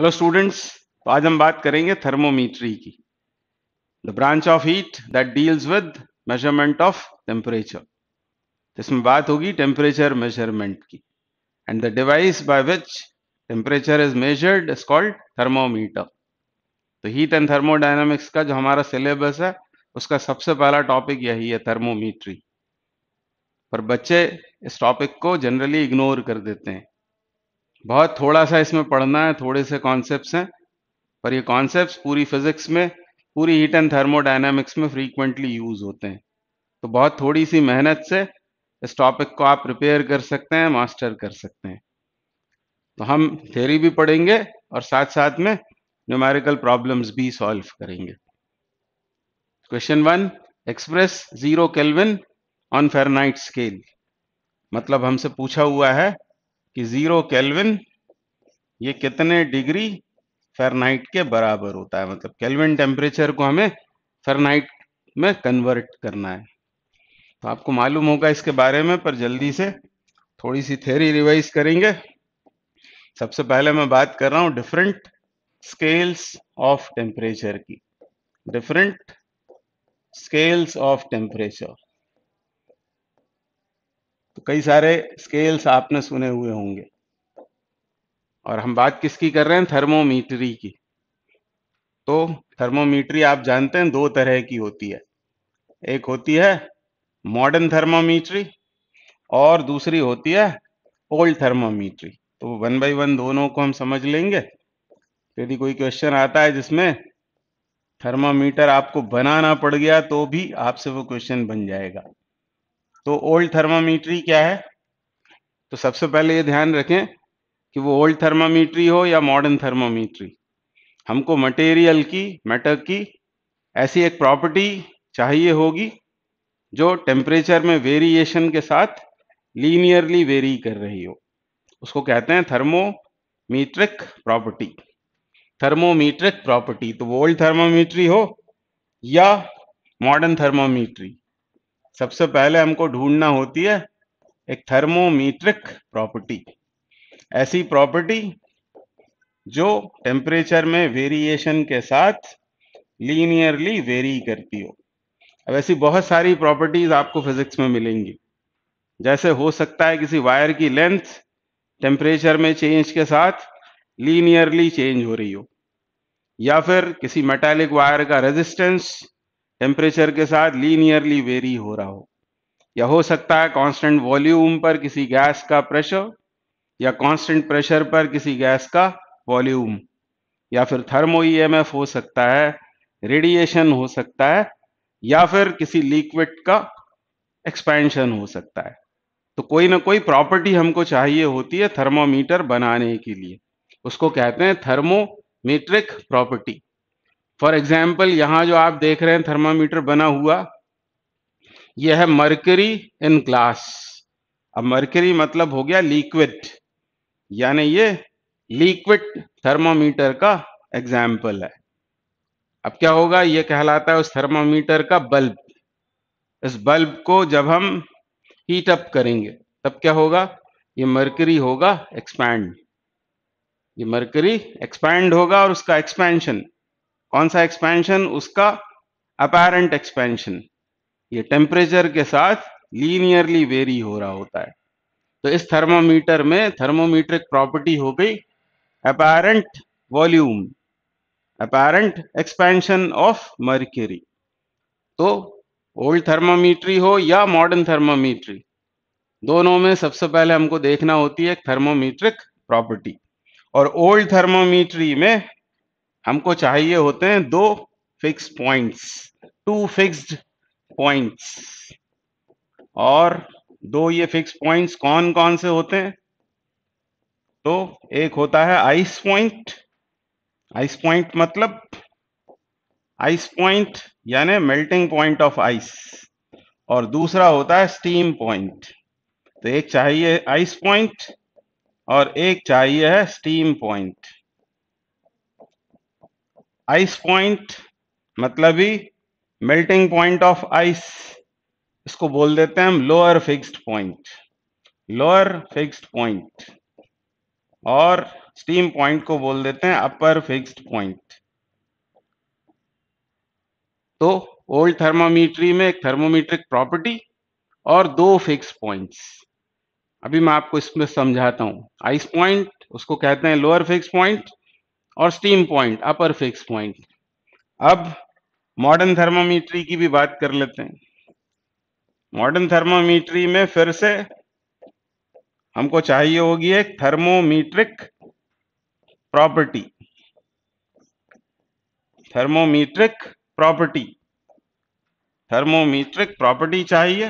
Hello students तो आज हम बात करेंगे थर्मोमीट्री की the branch of heat that deals with measurement of temperature जिसमें बात होगी टेम्परेचर मेजरमेंट की and the device by which temperature is measured is called thermometer तो हीट एंड थर्मोडाइनमिक्स का जो हमारा सिलेबस है उसका सबसे पहला टॉपिक यही है थर्मोमीट्री पर बच्चे इस टॉपिक को जनरली इग्नोर कर देते हैं बहुत थोड़ा सा इसमें पढ़ना है थोड़े से कॉन्सेप्ट हैं पर ये कॉन्सेप्ट पूरी फिजिक्स में पूरी हीट एंड थर्मोडाइनमिक्स में फ्रीक्वेंटली यूज होते हैं तो बहुत थोड़ी सी मेहनत से इस टॉपिक को आप प्रिपेयर कर सकते हैं मास्टर कर सकते हैं तो हम थेरी भी पढ़ेंगे और साथ साथ में न्यूमेरिकल प्रॉब्लम्स भी सॉल्व करेंगे question one express zero kelvin on Fahrenheit scale मतलब हमसे पूछा हुआ है कि जीरो केल्विन ये कितने डिग्री फेरनाइट के बराबर होता है मतलब केल्विन टेम्परेचर को हमें फेरनाइट में कन्वर्ट करना है तो आपको मालूम होगा इसके बारे में पर जल्दी से थोड़ी सी थेरी रिवाइज करेंगे सबसे पहले मैं बात कर रहा हूँ डिफरेंट स्केल्स ऑफ टेम्परेचर की डिफरेंट स्केल्स ऑफ टेम्परेचर तो कई सारे स्केल्स आपने सुने हुए होंगे और हम बात किसकी कर रहे हैं थर्मोमीटरी की तो थर्मोमीटरी आप जानते हैं दो तरह की होती है एक होती है मॉडर्न थर्मोमीटरी और दूसरी होती है ओल्ड थर्मोमीटरी तो वन बाई वन दोनों को हम समझ लेंगे यदि कोई क्वेश्चन आता है जिसमें थर्मामीटर आपको बनाना पड़ गया तो भी आपसे वो क्वेश्चन बन जाएगा तो ओल्ड थर्मामीट्री क्या है तो सबसे पहले ये ध्यान रखें कि वो ओल्ड थर्मामीट्री हो या मॉडर्न थर्मामीट्री हमको मटेरियल की मैटर की ऐसी एक प्रॉपर्टी चाहिए होगी जो टेम्परेचर में वेरिएशन के साथ लीनियरली वेरी कर रही हो उसको कहते हैं थर्मोमीट्रिक प्रॉपर्टी थर्मोमीट्रिक प्रॉपर्टी तो वो ओल्ड थर्मोमीट्री हो या मॉडर्न थर्मोमीट्री सबसे पहले हमको ढूंढना होती है एक थर्मोमीट्रिक प्रॉपर्टी ऐसी प्रॉपर्टी जो टेम्परेचर में वेरिएशन के साथ लीनियरली वेरी करती हो अब ऐसी बहुत सारी प्रॉपर्टीज आपको फिजिक्स में मिलेंगी जैसे हो सकता है किसी वायर की लेंथ टेम्परेचर में चेंज के साथ लीनियरली चेंज हो रही हो या फिर किसी मेटालिक वायर का रेजिस्टेंस टेम्परेचर के साथ लीनियरली वेरी हो रहा हो या हो सकता है कांस्टेंट वॉल्यूम पर किसी गैस का प्रेशर या कांस्टेंट प्रेशर पर किसी गैस का वॉल्यूम या फिर थर्मो ईएमएफ e हो सकता है रेडिएशन हो सकता है या फिर किसी लिक्विड का एक्सपेंशन हो सकता है तो कोई ना कोई प्रॉपर्टी हमको चाहिए होती है थर्मोमीटर बनाने के लिए उसको कहते हैं थर्मोमीट्रिक प्रॉपर्टी फॉर एग्जाम्पल यहाँ जो आप देख रहे हैं थर्मामीटर बना हुआ यह है मर्करी इन ग्लास अब मर्करी मतलब हो गया लिक्विड यानी ये लिक्विड थर्मामीटर का एग्जाम्पल है अब क्या होगा ये कहलाता है उस थर्मामीटर का बल्ब इस बल्ब को जब हम हीट अप करेंगे तब क्या होगा ये मर्करी होगा एक्सपैंड ये मर्करी एक्सपैंड होगा और उसका एक्सपेंशन कौन सा एक्सपेंशन उसका अपेरेंट एक्सपेंशन ये टेम्परेचर के साथ लीनियरली वेरी हो रहा होता है तो इस थर्मोमीटर में थर्मोमीट्रिक प्रॉपर्टी हो गई apparent volume apparent expansion of mercury तो ओल्ड थर्मोमीट्री हो या मॉडर्न थर्मोमीट्री दोनों में सबसे पहले हमको देखना होती है थर्मोमीट्रिक प्रॉपर्टी और ओल्ड थर्मोमीट्री में हमको चाहिए होते हैं दो fix points two fixed points और दो ये फिक्स पॉइंट्स कौन कौन से होते हैं तो एक होता है आइस पॉइंट आइस पॉइंट मतलब आइस पॉइंट यानी मेल्टिंग पॉइंट ऑफ आइस और दूसरा होता है स्टीम पॉइंट तो एक चाहिए आइस पॉइंट और एक चाहिए है स्टीम पॉइंट आइस पॉइंट मतलब ही मेल्टिंग पॉइंट ऑफ आइस इसको बोल देते हैं हम lower fixed point lower fixed point और स्टीम पॉइंट को बोल देते हैं अपर फिक्स्ड पॉइंट तो ओल्ड थर्मामीट्री में एक थर्मोमीट्रिक प्रॉपर्टी और दो फिक्स पॉइंट्स अभी मैं आपको इसमें समझाता हूं आइस पॉइंट उसको कहते हैं लोअर फिक्स पॉइंट और steam point upper fix point अब मॉडर्न थर्मोमीट्री की भी बात कर लेते हैं मॉडर्न थर्मोमीट्री में फिर से हमको चाहिए होगी एक thermometric property thermometric property thermometric property चाहिए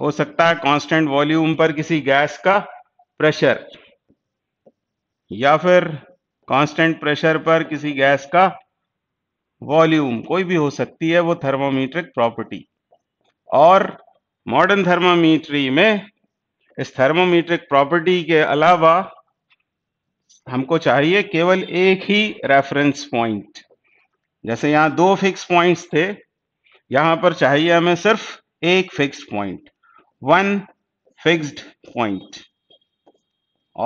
हो सकता है कांस्टेंट वॉल्यूम पर किसी गैस का प्रेशर या फिर कांस्टेंट प्रेशर पर किसी गैस का वॉल्यूम कोई भी हो सकती है वो थर्मोमीट्रिक प्रॉपर्टी और मॉडर्न थर्मोमीट्री में इस थर्मोमीट्रिक प्रॉपर्टी के अलावा हमको चाहिए केवल एक ही रेफरेंस पॉइंट जैसे यहाँ दो फिक्स पॉइंट्स थे यहाँ पर चाहिए हमें सिर्फ एक fix point one fixed point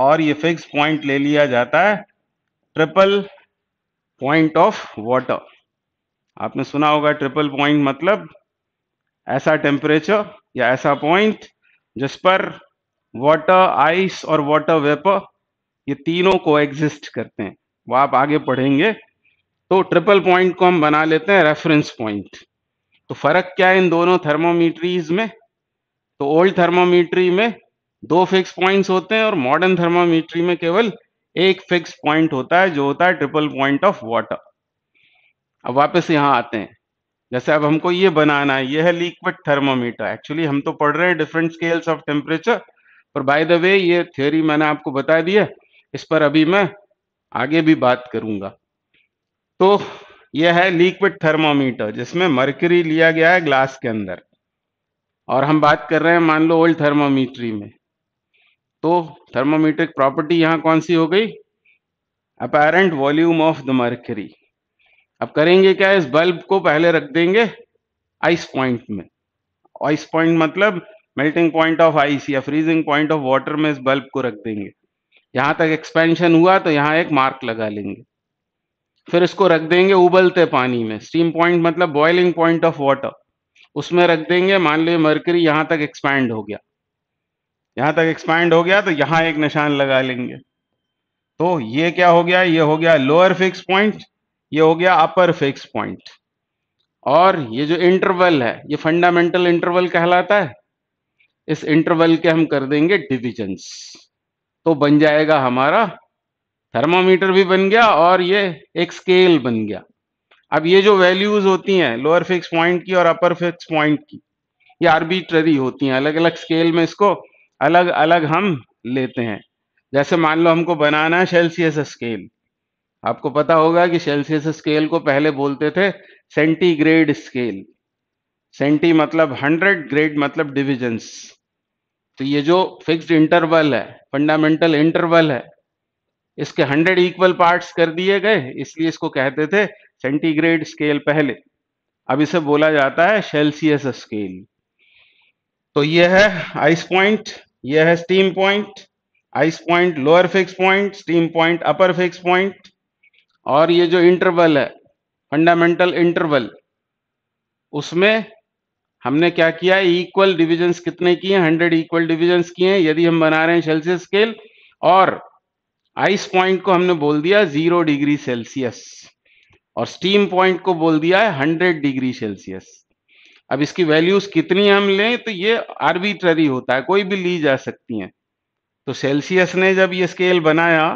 और ये फिक्स पॉइंट ले लिया जाता है ट्रिपल पॉइंट ऑफ वाटर आपने सुना होगा ट्रिपल पॉइंट मतलब ऐसा टेम्परेचर या ऐसा पॉइंट जिस पर वाटर आइस और वाटर वेपर ये तीनों को एग्जिस्ट करते हैं वो आप आगे पढ़ेंगे तो ट्रिपल पॉइंट को हम बना लेते हैं रेफरेंस पॉइंट तो फर्क क्या है इन दोनों थर्मोमीटरीज में तो ओल्ड थर्मोमीटरी में दो फिक्स पॉइंट्स होते हैं और मॉडर्न थर्मोमीटरी में केवल एक फिक्स पॉइंट होता है जो होता है ट्रिपल पॉइंट ऑफ वाटर अब वापस यहां आते हैं जैसे अब हमको ये बनाना है ये है लिक्विड थर्मोमीटर एक्चुअली हम तो पढ़ रहे हैं डिफरेंट स्केल्स ऑफ टेम्परेचर पर बाय द वे ये थ्योरी मैंने आपको बता दी है इस पर अभी मैं आगे भी बात करूंगा तो यह है लिक्विड थर्मोमीटर जिसमें मर्करी लिया गया है ग्लास के अंदर और हम बात कर रहे हैं मान लो ओल्ड थर्मोमीटरी में तो थर्मोमीट्रिक प्रॉपर्टी यहां कौन सी हो गई apparent volume of the mercury अब करेंगे क्या इस बल्ब को पहले रख देंगे आइस पॉइंट में आइस पॉइंट मतलब मेल्टिंग पॉइंट ऑफ आइस या फ्रीजिंग पॉइंट ऑफ वाटर में इस बल्ब को रख देंगे यहां तक एक्सपेंशन हुआ तो यहाँ एक मार्क लगा लेंगे फिर इसको रख देंगे उबलते पानी में स्टीम पॉइंट मतलब बॉइलिंग पॉइंट ऑफ वाटर उसमें रख देंगे मान लो मरकरी यहां तक एक्सपैंड हो गया यहां तक एक्सपैंड हो गया तो यहां एक निशान लगा लेंगे तो ये क्या हो गया ये हो गया लोअर फिक्स पॉइंट ये हो गया अपर फिक्स पॉइंट और ये जो इंटरवल है ये फंडामेंटल इंटरवल कहलाता है इस इंटरवल के हम कर देंगे डिविजन्स तो बन जाएगा हमारा थर्मामीटर भी बन गया और ये एक स्केल बन गया अब ये जो वैल्यूज होती हैं लोअर फिक्स पॉइंट की और अपर फिक्स पॉइंट की ये आर्बिट्ररी होती हैं अलग अलग स्केल में इसको अलग अलग हम लेते हैं जैसे मान लो हमको बनाना है सेल्सियस स्केल आपको पता होगा कि सेल्सियस स्केल को पहले बोलते थे सेंटीग्रेड स्केल सेंटी मतलब हंड्रेड ग्रेड मतलब डिविजन्स तो ये जो फिक्स्ड इंटरवल है फंडामेंटल इंटरवल है इसके हंड्रेड इक्वल पार्ट्स कर दिए गए इसलिए इसको कहते थे सेंटीग्रेड स्केल पहले अब इसे बोला जाता है सेल्सियस स्केल तो ये है आइस पॉइंट यह है steam point ice point lower fix point steam point upper fix point और ये जो इंटरवल है फंडामेंटल इंटरवल उसमें हमने क्या किया इक्वल डिविजन्स कितने किए हंड्रेड इक्वल डिविजन्स किए हैं यदि हम बना रहे हैं सेल्सियस स्केल और आइस पॉइंट को हमने बोल दिया जीरो डिग्री सेल्सियस और स्टीम पॉइंट को बोल दिया है हंड्रेड डिग्री सेल्सियस अब इसकी वैल्यूज कितनी हम लें तो ये आर्बिट्ररी होता है कोई भी ली जा सकती है तो सेल्सियस ने जब ये स्केल बनाया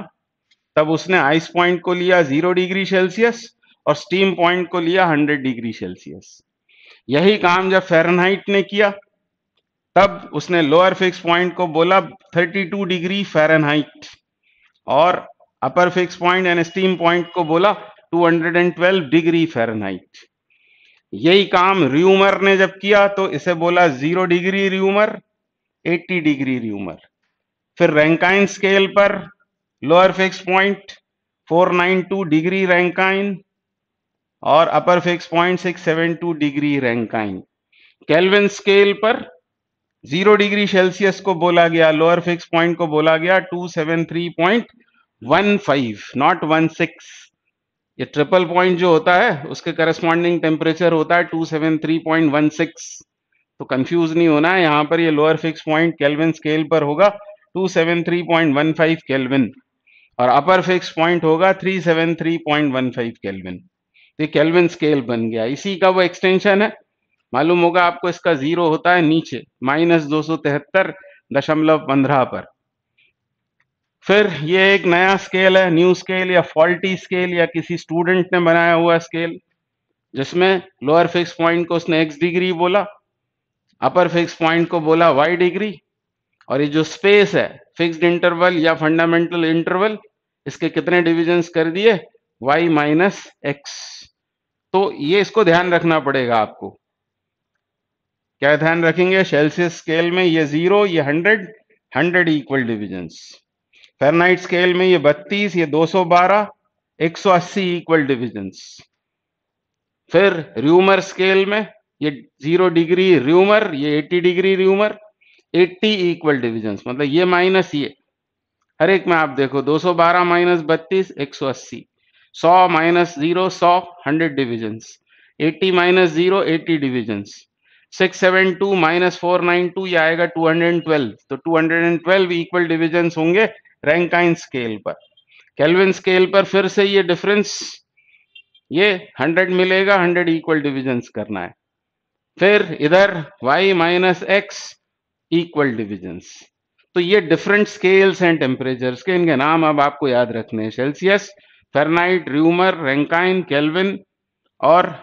तब उसने आइस पॉइंट को लिया जीरो डिग्री सेल्सियस और स्टीम पॉइंट को लिया हंड्रेड डिग्री सेल्सियस यही काम जब फेरनहाइट ने किया तब उसने लोअर फिक्स पॉइंट को बोला 32 डिग्री फेरनहाइट और upper fix point and steam point को बोला 212 डिग्री फेरनहाइट यही काम र्यूमर ने जब किया तो इसे बोला zero degree Reaumur 80 degree Reaumur फिर रैंकाइन स्केल पर lower fix point 492 degree Rankine और upper fix point 672 degree Rankine Kelvin scale पर जीरो डिग्री सेल्सियस को बोला गया लोअर फिक्स पॉइंट को बोला गया 273.15 नॉट 16 ये ट्रिपल पॉइंट जो होता है उसके करस्पॉन्डिंग टेम्परेचर होता है 273.16 तो कंफ्यूज नहीं होना है यहां पर ये lower fix point Kelvin scale पर होगा 273.15 केल्विन और अपर फिक्स पॉइंट होगा 373.15 केल्विन तो ये केल्विन स्केल बन गया इसी का वो एक्सटेंशन है मालूम होगा आपको इसका जीरो होता है नीचे माइनस दो दशमलव पंद्रह पर फिर ये एक नया स्केल है न्यू स्केल या फॉल्टी स्केल या किसी स्टूडेंट ने बनाया हुआ स्केल जिसमें लोअर फिक्स पॉइंट को उसने एक्स डिग्री बोला अपर फिक्स पॉइंट को बोला वाई डिग्री और ये जो स्पेस है फिक्स्ड इंटरवल या फंडामेंटल इंटरवल इसके कितने डिविजन्स कर दिए वाई माइनस एक्स तो ये इसको ध्यान रखना पड़ेगा आपको क्या ध्यान रखेंगे सेल्सियस स्केल में ये जीरो ये hundred hundred equal divisions Fahrenheit scale में ये 32 ये 212 180 इक्वल डिविजन्स फिर र्यूमर स्केल में ये जीरो डिग्री र्यूमर ये 80 डिग्री र्यूमर 80 इक्वल डिविजन्स मतलब ये माइनस ये हर एक में आप देखो 212 माइनस बत्तीस एक सौ अस्सी सौ माइनस जीरो सौ hundred divisions eighty minus zero eighty divisions six seven two minus four nine two ये आएगा टू हंड्रेड एंड ट्वेल्व तो two hundred and twelve equal divisions होंगे रैंकाइन स्केल पर केल्विन स्केल पर फिर से ये डिफरेंस ये 100 मिलेगा 100 इक्वल डिविजन्स करना है फिर इधर y minus x equal divisions तो ये डिफरेंट स्केल्स एंड टेम्परेचर्स के इनके नाम अब आपको याद रखने हैं Celsius Fahrenheit Reaumur Rankine Kelvin और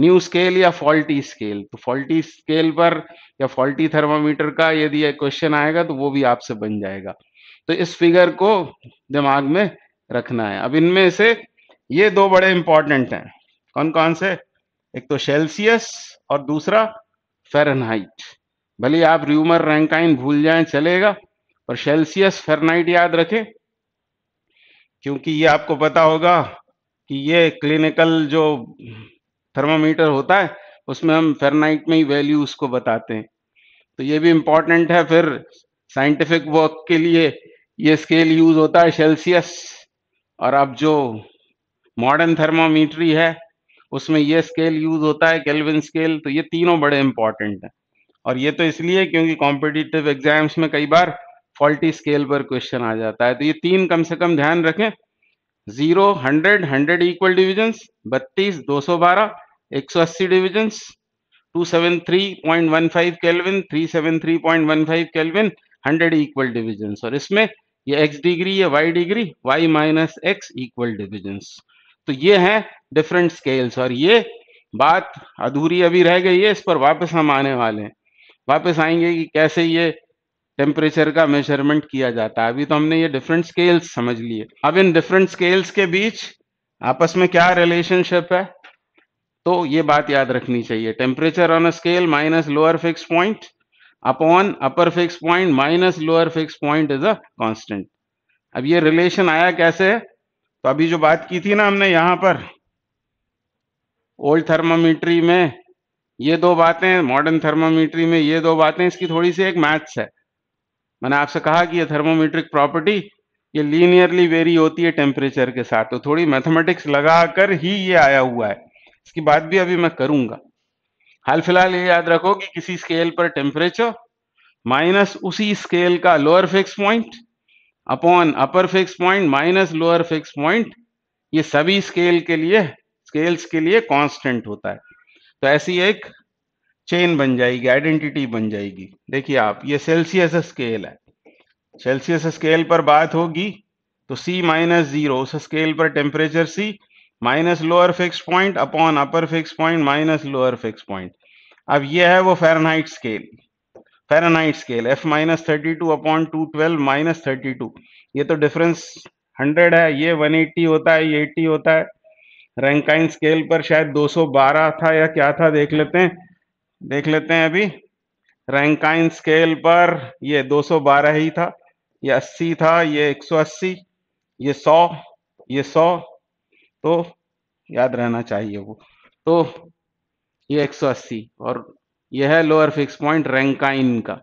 न्यू स्केल या फॉल्टी स्केल तो फॉल्टी स्केल पर या फॉल्टी थर्मामीटर का यदि क्वेश्चन आएगा तो वो भी आपसे बन जाएगा तो इस फिगर को दिमाग में रखना है अब इनमें से ये दो बड़े इंपॉर्टेंट हैं कौन कौन से एक तो सेल्सियस और दूसरा फेरनहाइट भले आप र्यूमर रैंकाइन भूल जाएं चलेगा पर सेल्सियस फेरनाइट याद रखें क्योंकि ये आपको पता होगा कि ये क्लिनिकल जो थर्मामीटर होता है उसमें हम फेरनाइट में ही वैल्यू उसको बताते हैं तो ये भी इंपॉर्टेंट है फिर साइंटिफिक वर्क के लिए ये स्केल यूज होता है सेल्सियस और अब जो मॉडर्न थर्मामीटरी है उसमें ये स्केल यूज होता है केल्विन स्केल तो ये तीनों बड़े इंपॉर्टेंट हैं और ये तो इसलिए क्योंकि कॉम्पिटिटिव एग्जाम्स में कई बार फॉल्टी स्केल पर क्वेश्चन आ जाता है तो ये तीन कम से कम ध्यान रखें zero hundred hundred equal divisions बत्तीस दो सौ बारह एक सौ अस्सी divisions two seven three point one five kelvin three seven three point one five kelvin hundred equal divisions और इसमें ये एक्स डिग्री ये y degree y minus x equal division तो ये है डिफरेंट स्केल्स और ये बात अधूरी अभी रह गई है इस पर वापस हम आने वाले हैं वापस आएंगे कि कैसे ये टेम्परेचर का मेजरमेंट किया जाता है अभी तो हमने ये डिफरेंट स्केल्स समझ लिए अब इन डिफरेंट स्केल्स के बीच आपस में क्या रिलेशनशिप है तो ये बात याद रखनी चाहिए temperature on a scale minus lower fix point upon upper fix point minus lower fix point is a constant अब ये रिलेशन आया कैसे तो अभी जो बात की थी ना हमने यहां पर ओल्ड थर्मामीट्री में ये दो बातें मॉडर्न थर्मामीट्री में ये दो बातें इसकी थोड़ी सी एक मैथ्स है मैंने आपसे कहा कि ये थर्मोमीट्रिक प्रॉपर्टी ये लीनियरली वेरी होती है टेम्परेचर के साथ तो थोड़ी मैथमेटिक्स लगा कर ही ये आया हुआ है इसकी बात भी अभी मैं करूंगा हाल फिलहाल ये याद रखो कि किसी स्केल पर टेम्परेचर माइनस उसी स्केल का lower fix point upon upper fix point minus lower fix point ये सभी स्केल के लिए स्केल्स के लिए कांस्टेंट होता है तो ऐसी एक चेन बन जाएगी आइडेंटिटी बन जाएगी देखिए आप ये सेल्सियस स्केल है सेल्सियस स्केल पर बात होगी तो सी माइनस जीरो उस स्केल पर temperature C minus lower fix point upon upper fix point minus lower fix point अब ये है वो Fahrenheit scale Fahrenheit scale F minus thirty two upon two twelve minus thirty two ये तो difference hundred है ये one eighty होता है ये एट्टी होता है रैंकाइन स्केल पर शायद दो सौ बारह था या क्या था देख लेते हैं देख लेते हैं अभी रैंकाइन स्केल पर ये दो सौ बारह ही था ये अस्सी था ये एक सौ अस्सी ये सौ ये सौ तो याद रहना चाहिए वो तो ये 180 और ये है लोअर फिक्स पॉइंट रैंकाइन का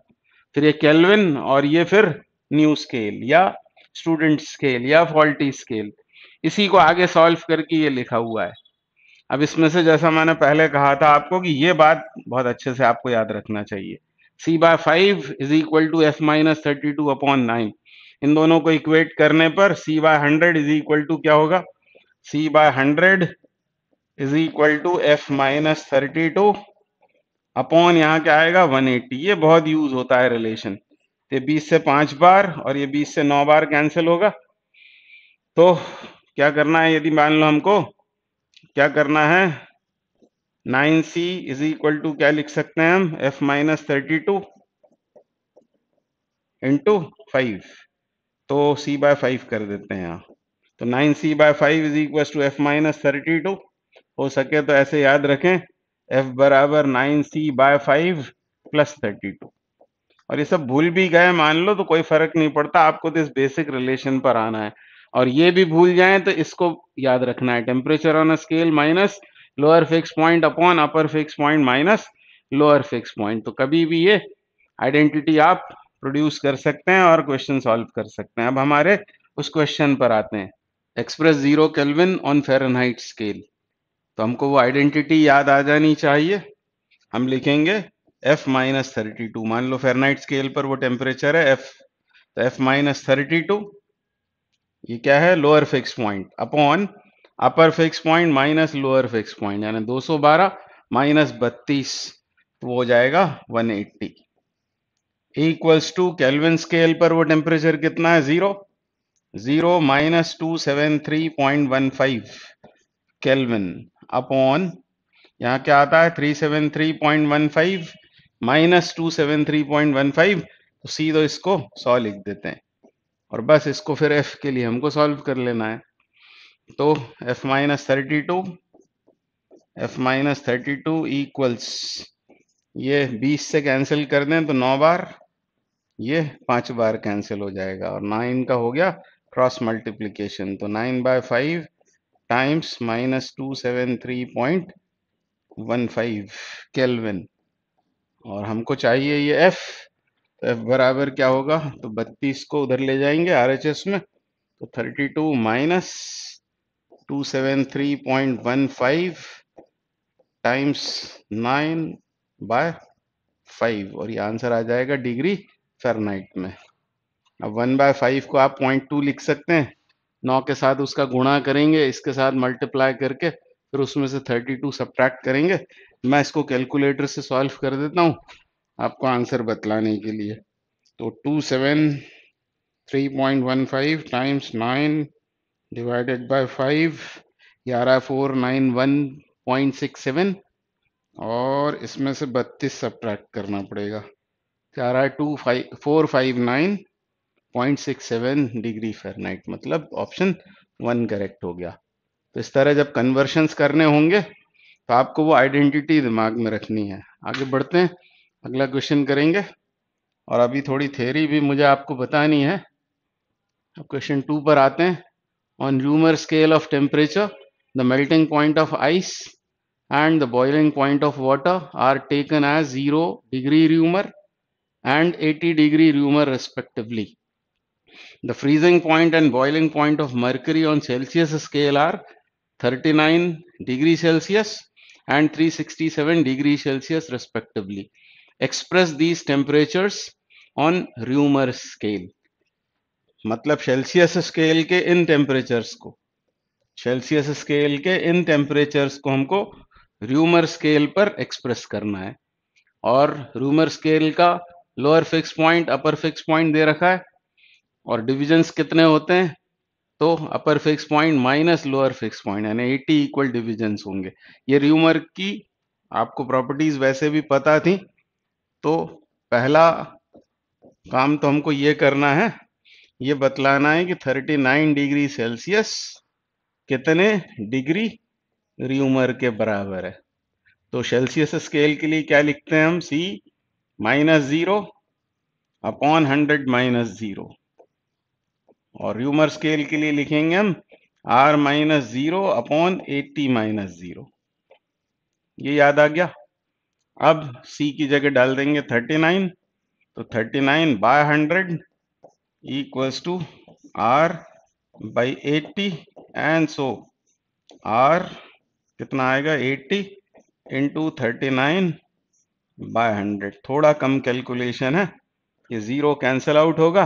फिर ये कैलविन और ये फिर न्यू स्केल या स्टूडेंट स्केल या फॉल्टी स्केल इसी को आगे सॉल्व करके ये लिखा हुआ है अब इसमें से जैसा मैंने पहले कहा था आपको कि ये बात बहुत अच्छे से आपको याद रखना चाहिए C by five is equal to F minus thirty two upon nine इन दोनों को इक्वेट करने पर C by hundred is equal to क्या होगा C by 100 is equal to F minus thirty two upon यहाँ क्या आएगा 180 ये बहुत यूज होता है रिलेशन ये 20 से पांच बार और ये 20 से नौ बार कैंसिल होगा तो क्या करना है यदि मान लो हमको क्या करना है nine C is equal to क्या लिख सकते हैं हम F minus thirty two into five तो सी बाय फाइव कर देते हैं यहाँ तो nine C by five is equal to F minus thirty two हो सके तो ऐसे याद रखें एफ बराबर nine C by five plus thirty two और ये सब भूल भी गए मान लो तो कोई फर्क नहीं पड़ता आपको तो इस बेसिक रिलेशन पर आना है और ये भी भूल जाए तो इसको याद रखना है temperature on scale minus lower fix point upon upper fix point minus lower fix point तो कभी भी ये आइडेंटिटी आप प्रोड्यूस कर सकते हैं और क्वेश्चन सॉल्व कर सकते हैं अब हमारे उस क्वेश्चन पर आते हैं express zero kelvin on Fahrenheit scale तो हमको वो आइडेंटिटी याद आ जानी चाहिए हम लिखेंगे एफ माइनस थर्टी टू मान लो फेरनाइट स्केल पर वो टेम्परेचर है एफ तो एफ माइनस थर्टी टू ये क्या है lower fix point upon upper fix point minus lower fix point यानी दो सौ बारह माइनस बत्तीस तो हो जाएगा one eighty equals to Kelvin scale पर वो टेम्परेचर कितना है zero zero minus two seven three point one five Kelvin upon यहाँ क्या आता है three seven three point one five minus two seven three point one five तो सीधो तो इसको सौ लिख देते हैं और बस इसको फिर एफ के लिए हमको सॉल्व कर लेना है तो F minus thirty two F minus thirty two equals ये बीस से कैंसिल कर दें तो नौ बार ये पांच बार कैंसिल हो जाएगा और नाइन का हो गया क्रॉस मल्टीप्लीकेशन तो nine by five times minus two seven three point one five Kelvin और हमको चाहिए ये एफ तो एफ बराबर क्या होगा तो बत्तीस को उधर ले जाएंगे आर एच एस में तो thirty two minus two seven three point one five times nine by five और ये आंसर आ जाएगा डिग्री फेरनाइट में अब वन बाय फाइव को आप पॉइंट टू लिख सकते हैं नौ के साथ उसका गुणा करेंगे इसके साथ मल्टीप्लाई करके फिर उसमें से थर्टी टू सब्ट्रैक्ट करेंगे मैं इसको कैलकुलेटर से सॉल्व कर देता हूँ आपको आंसर बतलाने के लिए तो two seven three point one five times nine divided by five ग्यारह four nine one point six seven और इसमें से बत्तीस सब्ट्रैक्ट करना पड़ेगा ग्यारह two five four five nine 0.67 degree Fahrenheit मतलब ऑप्शन वन करेक्ट हो गया तो इस तरह जब कन्वर्शन करने होंगे तो आपको वो आइडेंटिटी दिमाग में रखनी है आगे बढ़ते हैं अगला क्वेश्चन करेंगे और अभी थोड़ी थेरी भी मुझे आपको बतानी है अब क्वेश्चन टू पर आते हैं on Reaumur scale of temperature the melting point of ice and the boiling point of water are taken as zero degree Reaumur and 80 degree Reaumur respectively The freezing point and boiling point of mercury on Celsius scale are 39 degree Celsius and 367 degree Celsius respectively. Express these temperatures on Reumer scale. मतलब Celsius scale के इन temperatures को Celsius scale के इन temperatures को हमको rumour scale पर express करना है और रूमर स्केल का lower fix point upper fix point दे रखा है और डिविजन्स कितने होते हैं तो upper fix point minus lower fix point यानी 80 इक्वल डिविजन्स होंगे ये र्यूमर की आपको प्रॉपर्टीज वैसे भी पता थी तो पहला काम तो हमको ये करना है ये बतलाना है कि 39 डिग्री सेल्सियस कितने डिग्री र्यूमर के बराबर है तो सेल्सियस स्केल के लिए क्या लिखते हैं हम C minus zero upon hundred minus zero और ह्यूमर स्केल के लिए लिखेंगे हम R minus zero upon eighty minus zero ये याद आ गया अब सी की जगह डाल देंगे थर्टी नाइन तो thirty nine by hundred equals to R by eighty and so R कितना आएगा eighty into thirty nine by hundred थोड़ा कम कैलकुलेशन है ये ज़ीरो कैंसिल आउट होगा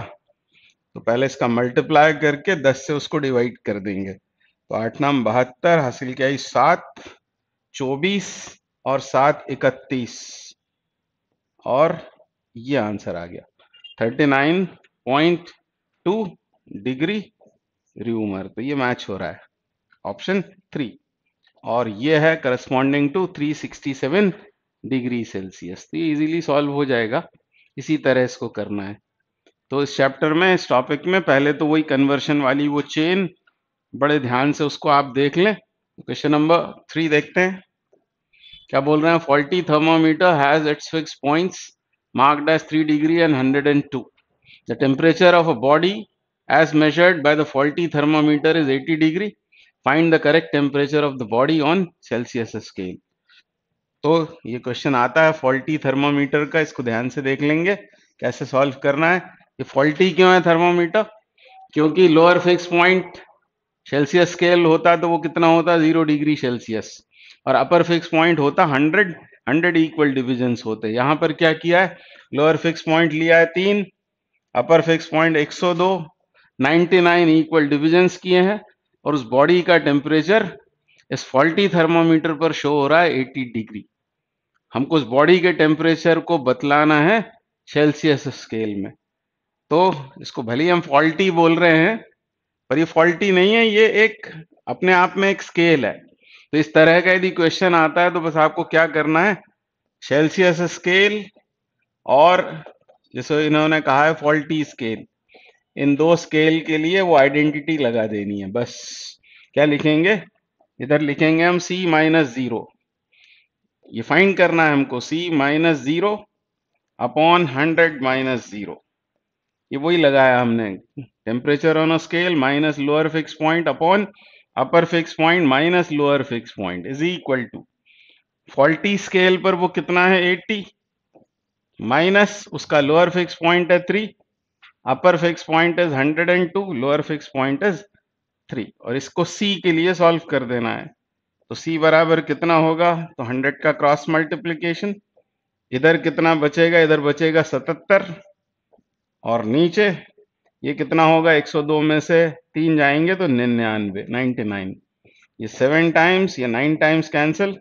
तो पहले इसका मल्टीप्लाई करके दस से उसको डिवाइड कर देंगे तो आठ नाम बहत्तर हासिल किया सात चौबीस और सात इकतीस और ये आंसर आ गया thirty nine point two degree Reaumur तो ये मैच हो रहा है ऑप्शन थ्री और ये है करस्पॉन्डिंग टू 367 डिग्री सेल्सियस तो इजीली सॉल्व हो जाएगा इसी तरह इसको करना है तो इस चैप्टर में इस टॉपिक में पहले तो वही कन्वर्शन वाली वो चेन बड़े ध्यान से उसको आप देख लें क्वेश्चन नंबर थ्री देखते हैं क्या बोल रहे हैं faulty thermometer has its fix points three degree and hundred and two the temperature of a body as measured by the faulty thermometer is eighty degree find the correct temperature of the body on Celsius scale तो ये question आता है faulty thermometer का इसको ध्यान से देख लेंगे कैसे सॉल्व करना है ये फॉल्टी क्यों है थर्मोमीटर क्योंकि lower fix point Celsius scale होता तो वो कितना होता जीरो डिग्री सेल्सियस और अपर फिक्स पॉइंट होता हंड्रेड हंड्रेड इक्वल डिविजन होते यहाँ पर क्या किया है लोअर फिक्स पॉइंट लिया है तीन अपर फिक्स पॉइंट एक सौ 102 नाइन इक्वल डिविजन्स किए हैं और उस बॉडी का टेम्परेचर इस फॉल्टी थर्मोमीटर पर शो हो रहा है एट्टी डिग्री हमको उस बॉडी के टेम्परेचर को बतलाना है सेल्सियस स्केल में तो इसको भले ही हम फॉल्टी बोल रहे हैं पर ये फॉल्टी नहीं है ये एक अपने आप में एक स्केल है तो इस तरह का यदि क्वेश्चन आता है तो बस आपको क्या करना है सेल्सियस स्केल और जैसे इन्होंने कहा है फॉल्टी स्केल इन दो स्केल के लिए वो आइडेंटिटी लगा देनी है बस क्या लिखेंगे इधर लिखेंगे हम सी माइनस जीरो ये फाइंड करना है हमको C minus zero upon hundred minus zero ये वही लगाया हमने temperature on a scale minus lower fix point upon upper fix point minus lower fix point is equal to faulty scale पर वो कितना है 80 माइनस उसका लोअर फिक्स पॉइंट है 3 upper fix point is 102 lower fix point is 3 और इसको सी के लिए सॉल्व कर देना है तो सी बराबर कितना होगा तो 100 का क्रॉस मल्टीप्लीकेशन इधर कितना बचेगा इधर बचेगा 77 और नीचे ये कितना होगा 102 में से तीन जाएंगे तो निन्यानवे 99 ये सेवन टाइम्स या नाइन टाइम्स कैंसिल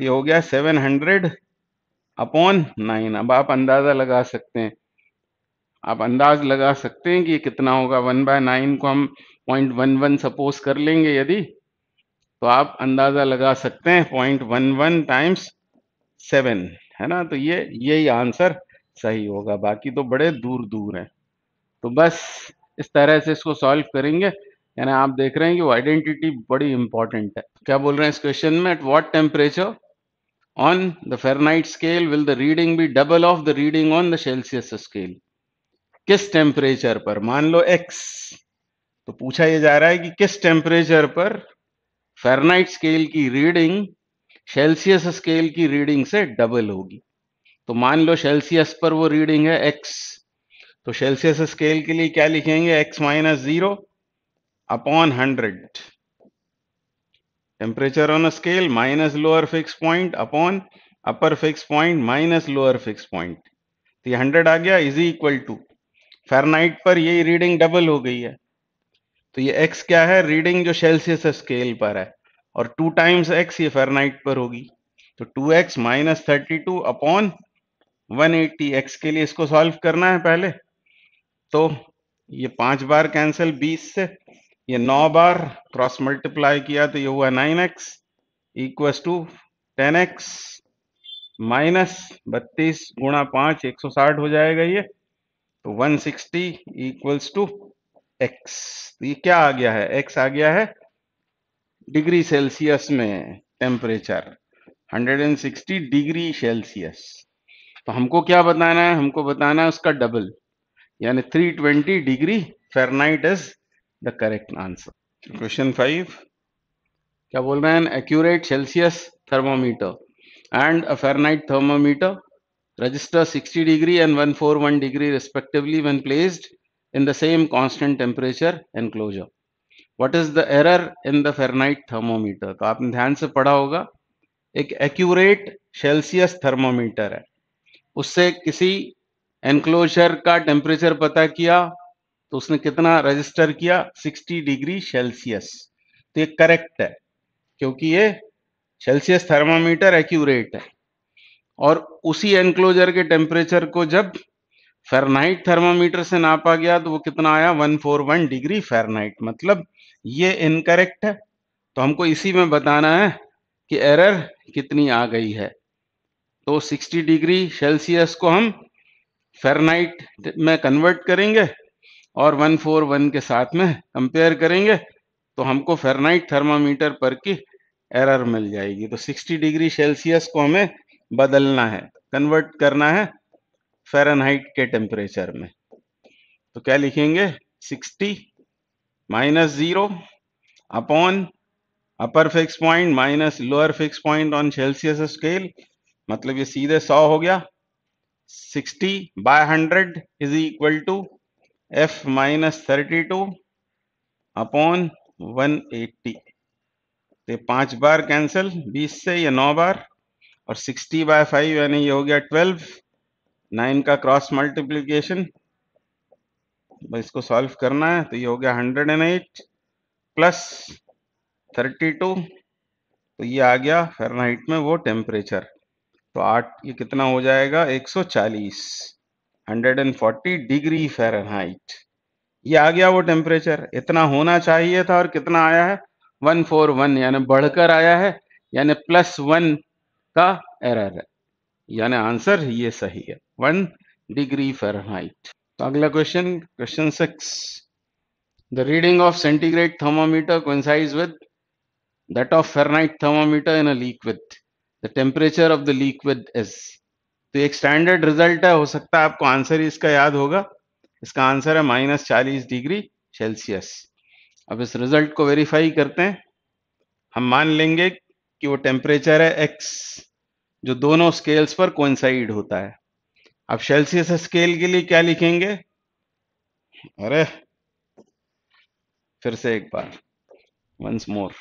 ये हो गया 700 अपॉन नाइन अब आप अंदाजा लगा सकते हैं आप अंदाज लगा सकते हैं कि ये कितना होगा वन बाय नाइन को हम पॉइंट वन वन सपोज कर लेंगे यदि तो आप अंदाजा लगा सकते हैं point one one times seven है ना तो ये यही आंसर सही होगा बाकी तो बड़े दूर दूर हैं तो बस इस तरह से इसको सॉल्व करेंगे यानी आप देख रहे हैं कि वो आइडेंटिटी बड़ी इंपॉर्टेंट है क्या बोल रहे हैं इस क्वेश्चन में at what temperature on the Fahrenheit scale will the reading be double of the reading on the Celsius scale किस टेम्परेचर पर मान लो एक्स तो पूछा यह जा रहा है कि किस टेम्परेचर पर फेरनाइट स्केल की रीडिंग सेल्सियस स्केल की रीडिंग से डबल होगी तो मान लो सेल्सियस पर वो रीडिंग है एक्स तो सेल्सियस स्केल के लिए क्या लिखेंगे X minus zero upon hundred temperature on scale minus lower fix point upon upper fix point minus lower fix point तो ये हंड्रेड आ गया इज इक्वल टू फेरनाइट पर ये रीडिंग डबल हो गई है तो ये एक्स क्या है रीडिंग जो सेल्सियस स्केल पर है और टू टाइम्स एक्स ये फेरनाइट पर होगी तो two X minus thirty two upon 180 X के लिए इसको सॉल्व करना है पहले तो ये पांच बार कैंसिल 20 से ये नौ बार क्रॉस मल्टीप्लाई किया तो ये हुआ 9x X equal to ten X minus बत्तीस गुणा पाँच एक सौ साठ हो जाएगा ये तो 160 सिक्सटी इक्वल्स टू एक्स तो ये क्या आ गया है एक्स आ गया है डिग्री सेल्सियस में टेम्परेचर 160 डिग्री सेल्सियस तो हमको क्या बताना है हमको बताना है उसका डबल यानी three twenty degree Fahrenheit is the correct answer question five क्या बोल रहे हैं accurate Celsius thermometer and a Fahrenheit thermometer register sixty degree and one four one degree respectively when placed in the same constant temperature enclosure what is the error in the Fahrenheit thermometer तो आपने ध्यान से पढ़ा होगा एक accurate Celsius thermometer है उससे किसी एनक्लोजर का टेम्परेचर पता किया तो उसने कितना रजिस्टर किया 60 डिग्री सेल्सियस तो ये करेक्ट है क्योंकि ये सेल्सियस थर्मामीटर एक्यूरेट है और उसी एनक्लोजर के टेम्परेचर को जब फेरनाइट थर्मामीटर से नापा गया तो वो कितना आया 141 डिग्री फेरनाइट मतलब ये इनकरेक्ट है तो हमको इसी में बताना है कि एरर कितनी आ गई है तो 60 डिग्री सेल्सियस को हम फेरनाइट में कन्वर्ट करेंगे और 141 के साथ में कंपेयर करेंगे तो हमको फेरनाइट थर्मामीटर पर की एरर मिल जाएगी तो 60 डिग्री सेल्सियस को हमें बदलना है कन्वर्ट करना है फेरनहाइट के टेम्परेचर में तो क्या लिखेंगे 60 minus zero upon upper fix point minus lower fix point on Celsius scale मतलब ये सीधे सौ हो गया sixty by hundred is equal to F minus thirty two upon one eighty तो पांच बार कैंसिल बीस से ये नौ बार और सिक्सटी बाय फाइव यानी ये हो गया ट्वेल्व नाइन का क्रॉस मल्टीप्लीकेशन इसको सॉल्व करना है तो ये हो गया hundred and eight plus thirty two तो ये आ गया फेरनाइट में वो टेम्परेचर तो आठ ये कितना हो जाएगा 140 140 डिग्री फ़ारेनहाइट ये आ गया वो टेम्परेचर इतना होना चाहिए था और कितना आया है 141 यानी बढ़कर आया है यानी प्लस वन का एरर है यानी आंसर ये सही है वन डिग्री फ़ारेनहाइट तो अगला question question six the reading of centigrade thermometer coincides with of Fahrenheit Fahrenheit in in a liquid. The temperature of the liquid is तो एक स्टैंडर्ड रिजल्ट है हो सकता है आपको आंसर ही इसका याद होगा इसका आंसर है माइनस चालीस डिग्री सेल्सियस अब इस रिजल्ट को वेरीफाई करते हैं हम मान लेंगे कि वो टेम्परेचर है एक्स जो दोनों स्केल्स पर कोइंसाइड होता है अब सेल्सियस स्केल के लिए क्या लिखेंगे अरे फिर से एक बार वंस मोर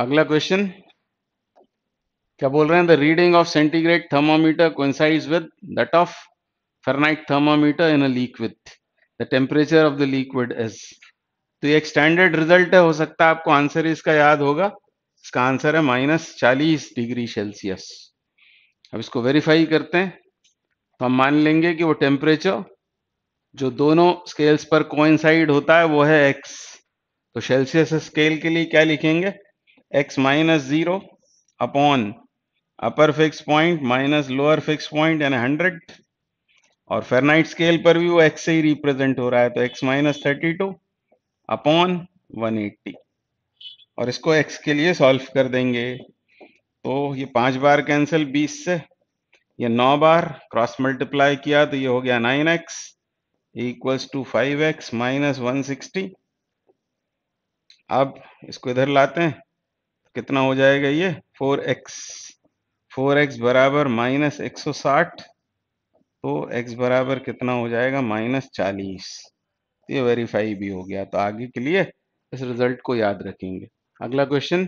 अगला क्वेश्चन क्या बोल रहे हैं the reading of centigrade thermometer coincides with that of Fahrenheit thermometer in a liquid the temperature of the liquid is तो ये एक स्टैंडर्ड रिजल्ट है हो सकता है आपको आंसर इसका याद होगा इसका आंसर है माइनस चालीस डिग्री सेल्सियस अब इसको वेरीफाई करते हैं तो हम मान लेंगे कि वो टेम्परेचर जो दोनों स्केल्स पर कोइंसाइड होता है वो है एक्स तो सेल्सियस स्केल के लिए क्या लिखेंगे X minus zero upon upper fix point minus lower fix point यानी हंड्रेड और फेरनाइट स्केल पर भी वो एक्स से ही रिप्रेजेंट हो रहा है तो X minus thirty two upon one eighty और इसको एक्स के लिए सॉल्व कर देंगे तो ये पांच बार कैंसिल बीस से ये नौ बार क्रॉस मल्टीप्लाई किया तो ये हो गया nine X equals to five X minus one sixty अब इसको इधर लाते हैं कितना हो जाएगा ये फोर एक्स फोर एक्स बराबर माइनस एक सौ साठ तो एक्स बराबर कितना हो जाएगा माइनस चालीस तो ये वेरीफाई भी हो गया तो आगे के लिए इस रिजल्ट को याद रखेंगे अगला क्वेश्चन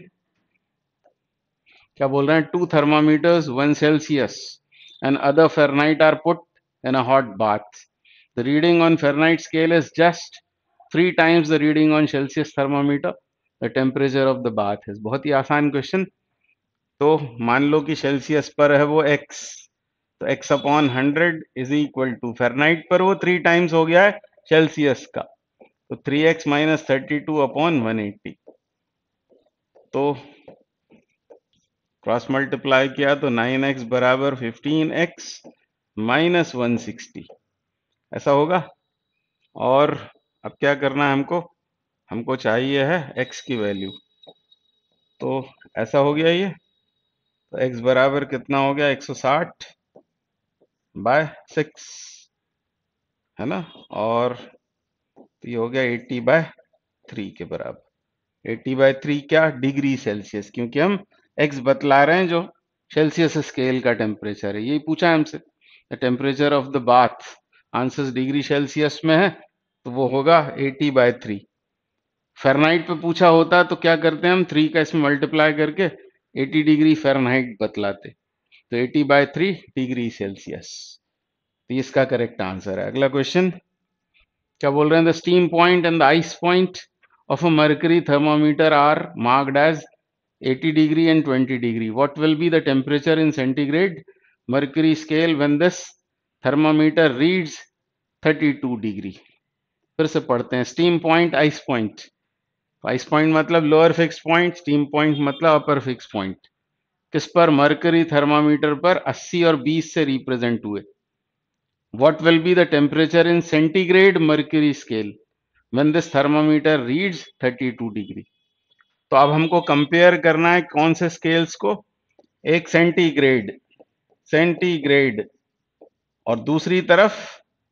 क्या बोल रहे हैं two thermometers one Celsius and other Fahrenheit are put in a hot bath the reading on Fahrenheit scale is just three times the reading on Celsius thermometer the temperature of the bath is बहुत ही आसान question तो मान लो कि Celsius पर है वो X तो X upon hundred is equal to Fahrenheit पर वो थ्री टाइम्स हो गया है सेल्सियस का तो three X minus thirty two upon one eighty तो क्रॉस मल्टीप्लाई किया तो नाइन एक्स बराबर fifteen X minus one sixty ऐसा होगा और अब क्या करना है हमको हमको चाहिए है एक्स की वैल्यू तो ऐसा हो गया ये तो एक्स बराबर कितना हो गया 160 सौ साठ बाय सिक्स है ना और तो ये हो गया 80 बाय थ्री के बराबर 80 बाय थ्री क्या डिग्री सेल्सियस क्योंकि हम एक्स बतला रहे हैं जो सेल्सियस स्केल का टेम्परेचर है यही पूछा है हमसे temperature of the bath answer degree Celsius में है तो वो होगा 80 बाय थ्री फेरनाइट पे पूछा होता तो क्या करते हैं हम थ्री का इसमें मल्टीप्लाई करके 80 डिग्री फेरनाइट बतलाते तो 80 बाय थ्री डिग्री सेल्सियस तो इसका करेक्ट आंसर है अगला क्वेश्चन क्या बोल रहे हैं the steam point and the ice point of a mercury thermometer are marked as 80 degree and 20 degree what will be the temperature in centigrade mercury scale when this thermometer reads thirty degree फिर से पढ़ते हैं steam point ice point price point मतलब lower fix point steam point मतलब upper fix point किस पर mercury thermometer पर 80 और 20 से रिप्रेजेंट हुए what will be the temperature in centigrade mercury scale when this thermometer reads 32 degree तो अब हमको कंपेयर करना है कौन से स्केल्स को एक सेंटीग्रेड सेंटीग्रेड और दूसरी तरफ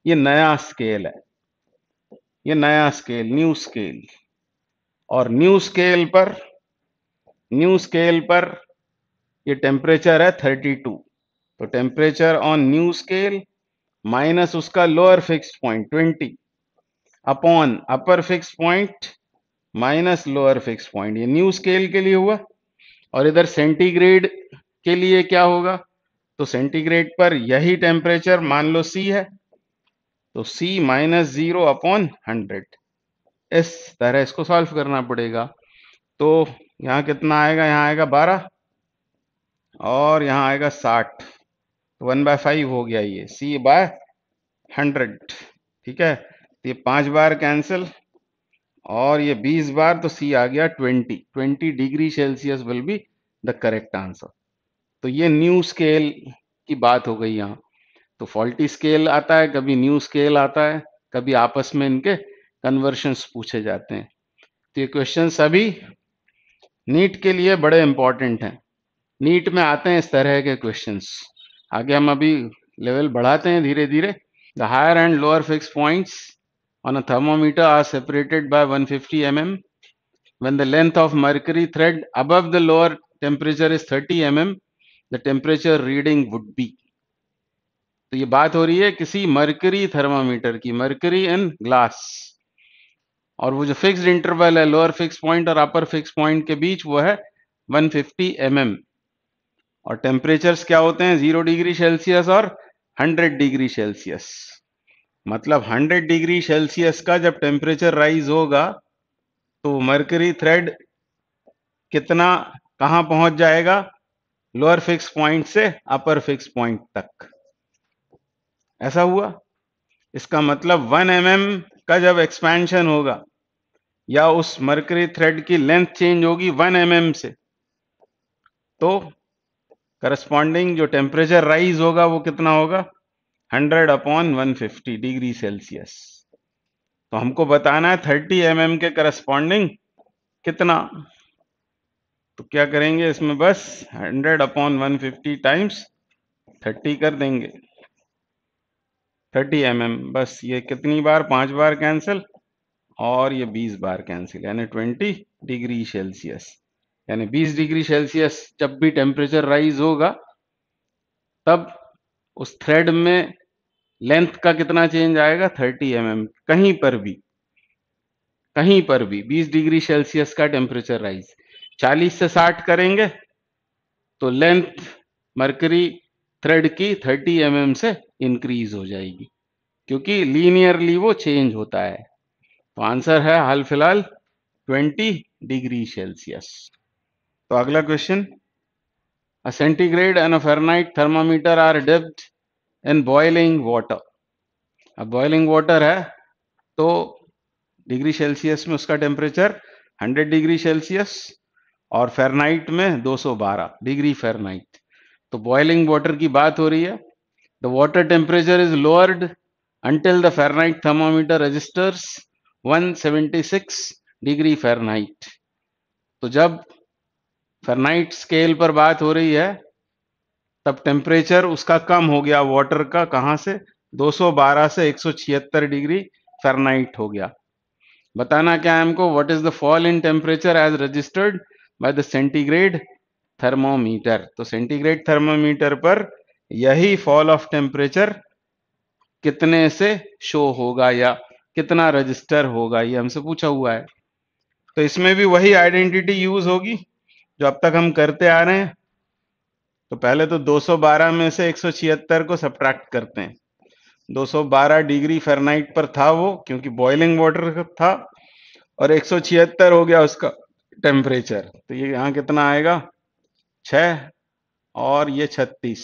ये नया स्केल है ये नया स्केल न्यू स्केल और न्यू स्केल पर न्यू स्केल पर ये टेम्परेचर है 32 तो temperature on new scale minus उसका lower fix point 20 upon upper fix point minus lower fix point ये न्यू स्केल के लिए हुआ और इधर सेंटीग्रेड के लिए क्या होगा तो सेंटीग्रेड पर यही टेम्परेचर मान लो सी है तो C minus zero upon hundred इस तरह इसको सॉल्व करना पड़ेगा तो यहाँ कितना आएगा यहाँ आएगा बारह और यहाँ आएगा साठ तो वन बाय फाइव हो गया ये सी बाय हंड्रेड ठीक है तो ये पांच बार कैंसिल और ये बीस बार तो सी आ गया twenty twenty degree Celsius will be the correct answer तो ये न्यू स्केल की बात हो गई यहाँ तो फॉल्टी स्केल आता है कभी न्यू स्केल आता है कभी आपस में इनके कन्वर्शन पूछे जाते हैं तो ये क्वेश्चन सभी नीट के लिए बड़े इंपॉर्टेंट हैं नीट में आते हैं इस तरह के क्वेश्चंस आगे हम अभी लेवल बढ़ाते हैं धीरे धीरे the higher and lower fix point on a thermometer are separated by one fifty M M when the length of mercury thread अब the lower temperature is thirty M M the temperature reading would be तो ये बात हो रही है किसी mercury thermometer की mercury in glass और वो जो फिक्स्ड इंटरवल है लोअर फिक्स पॉइंट और अपर फिक्स पॉइंट के बीच वो है 150 फिफ्टी mm. और टेम्परेचर्स क्या होते हैं जीरो डिग्री सेल्सियस और 100 डिग्री सेल्सियस मतलब 100 डिग्री सेल्सियस का जब टेम्परेचर राइज होगा तो मरकरी थ्रेड कितना कहाँ पहुंच जाएगा लोअर फिक्स पॉइंट से अपर फिक्स पॉइंट तक ऐसा हुआ इसका मतलब 1 एम mm का जब एक्सपेंशन होगा या उस मरकरी थ्रेड की लेंथ चेंज होगी वन एम mm से तो करस्पॉन्डिंग जो टेम्परेचर राइज होगा वो कितना होगा hundred upon one fifty degree Celsius तो हमको बताना है थर्टी एम mm के करस्पॉन्डिंग कितना तो क्या करेंगे इसमें बस hundred upon one fifty times thirty कर देंगे थर्टी एम mm, बस ये कितनी बार पांच बार कैंसिल और ये 20 बार कैंसिल यानी 20 डिग्री सेल्सियस यानी 20 डिग्री सेल्सियस जब भी टेम्परेचर राइज होगा तब उस थ्रेड में लेंथ का कितना चेंज आएगा 30 एम mm, कहीं पर भी कहीं पर भी 20 डिग्री सेल्सियस का टेम्परेचर राइज 40 से 60 करेंगे तो लेंथ मरकरी थ्रेड की 30 एम mm से इंक्रीज हो जाएगी क्योंकि लीनियरली वो चेंज होता है तो आंसर है हाल फिलहाल 20 डिग्री सेल्सियस तो अगला question a centigrade and a Fahrenheit thermometer are dipped in boiling water अब boiling वाटर है तो डिग्री सेल्सियस में उसका टेम्परेचर 100 डिग्री सेल्सियस और फेरनाइट में 212 डिग्री फेरनाइट तो बॉइलिंग वाटर की बात हो रही है the water temperature is lowered until the Fahrenheit thermometer registers 176 degree Fahrenheit तो जब फ़ारेनहाइट स्केल पर बात हो रही है तब टेम्परेचर उसका कम हो गया वाटर का कहाँ से 212 से 176 डिग्री फ़ारेनहाइट हो गया बताना क्या है हमको what is the fall in temperature as registered by the centigrade thermometer तो सेंटीग्रेड थर्मोमीटर पर यही फॉल ऑफ टेम्परेचर कितने से शो होगा या कितना रजिस्टर होगा ये हमसे पूछा हुआ है तो इसमें भी वही आइडेंटिटी यूज होगी जो अब तक हम करते आ रहे हैं तो पहले तो 212 में से 176 को सब्ट्रैक्ट करते हैं 212 डिग्री फेरनाइट पर था वो क्योंकि बॉइलिंग वाटर था और 176 हो गया उसका टेम्परेचर तो ये यहाँ कितना आएगा छ और ये 36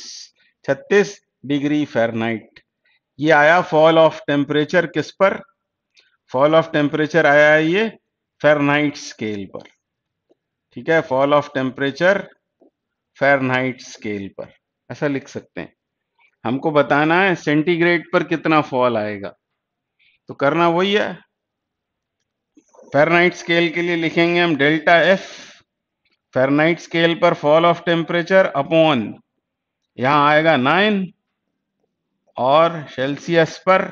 36 डिग्री फेरनाइट ये आया फॉल ऑफ टेम्परेचर किस पर फॉल ऑफ टेम्परेचर आया है ये फेरनाइट स्केल पर ठीक है fall of temperature Fahrenheit scale पर ऐसा लिख सकते हैं हमको बताना है सेंटीग्रेड पर कितना फॉल आएगा तो करना वही है फेरनाइट स्केल के लिए लिखेंगे हम डेल्टा एफ फेरनाइट स्केल पर फॉल ऑफ टेम्परेचर अपॉन यहां आएगा नाइन और सेल्सियस पर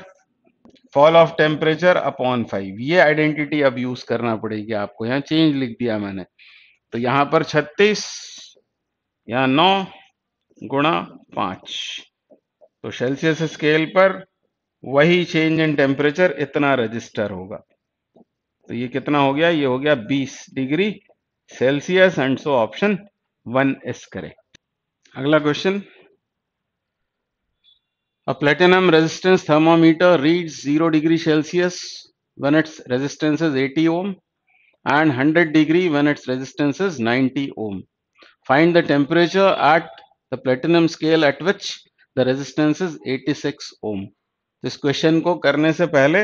fall of temperature upon five ये आइडेंटिटी अब यूज करना पड़ेगी आपको यहाँ चेंज लिख दिया मैंने तो यहां पर छत्तीस या नौ गुणा पांच तो सेल्सियस स्केल पर वही चेंज इन टेम्परेचर इतना रजिस्टर होगा तो ये कितना हो गया ये हो गया 20 degree Celsius and so option one is correct अगला question A platinum resistance thermometer reads 0 degree Celsius when its resistance is 80 ohm and 100 degree when its resistance is 90 ohm. Find the temperature at the platinum scale at which the resistance is 86 ohm. इस question को करने से पहले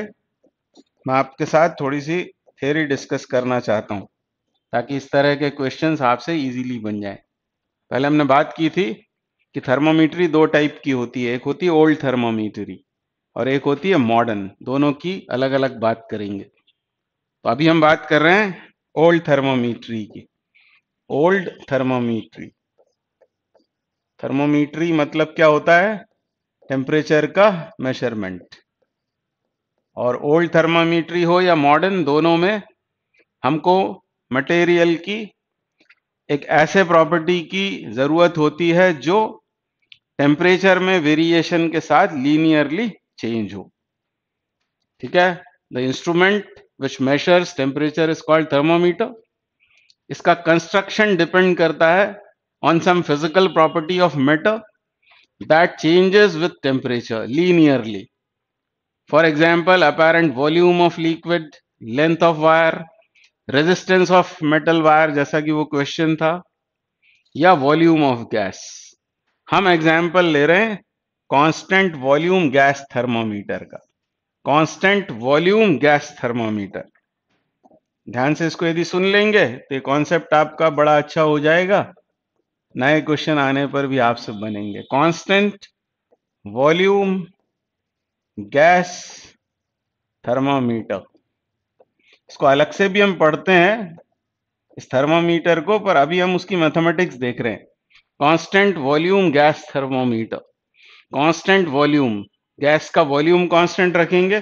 मैं आपके साथ थोड़ी सी theory discuss करना चाहता हूं ताकि इस तरह के क्वेश्चंस आपसे इजीली बन जाएं। पहले हमने बात की थी कि थर्मामीटरी दो टाइप की होती है एक होती है ओल्ड थर्मोमीटरी और एक होती है मॉडर्न दोनों की अलग अलग बात करेंगे तो अभी हम बात कर रहे हैं ओल्ड थर्मामीटरी की ओल्ड थर्मामीटरी थर्मोमीटरी मतलब क्या होता है टेम्परेचर का मेजरमेंट और ओल्ड थर्मामीटरी हो या मॉडर्न दोनों में हमको मटेरियल की एक ऐसे प्रॉपर्टी की ज़रूरत होती है जो टेम्परेचर में वेरिएशन के साथ लीनियरली चेंज हो ठीक है the instrument which measures temperature is called thermometer इसका कंस्ट्रक्शन डिपेंड करता है on some physical property of matter that changes with temperature linearly for example apparent volume of liquid length of wire resistance of metal wire जैसा कि वो question था या volume of gas हम example ले रहे हैं कांस्टेंट वॉल्यूम गैस थर्मोमीटर का कांस्टेंट वॉल्यूम गैस थर्मोमीटर ध्यान से इसको यदि सुन लेंगे तो कॉन्सेप्ट आपका बड़ा अच्छा हो जाएगा नए क्वेश्चन आने पर भी आप सब बनेंगे कांस्टेंट वॉल्यूम गैस थर्मामीटर इसको अलग से भी हम पढ़ते हैं इस थर्मोमीटर को पर अभी हम उसकी मैथमेटिक्स देख रहे हैं constant volume gas thermometer constant volume gas का वॉल्यूम कांस्टेंट रखेंगे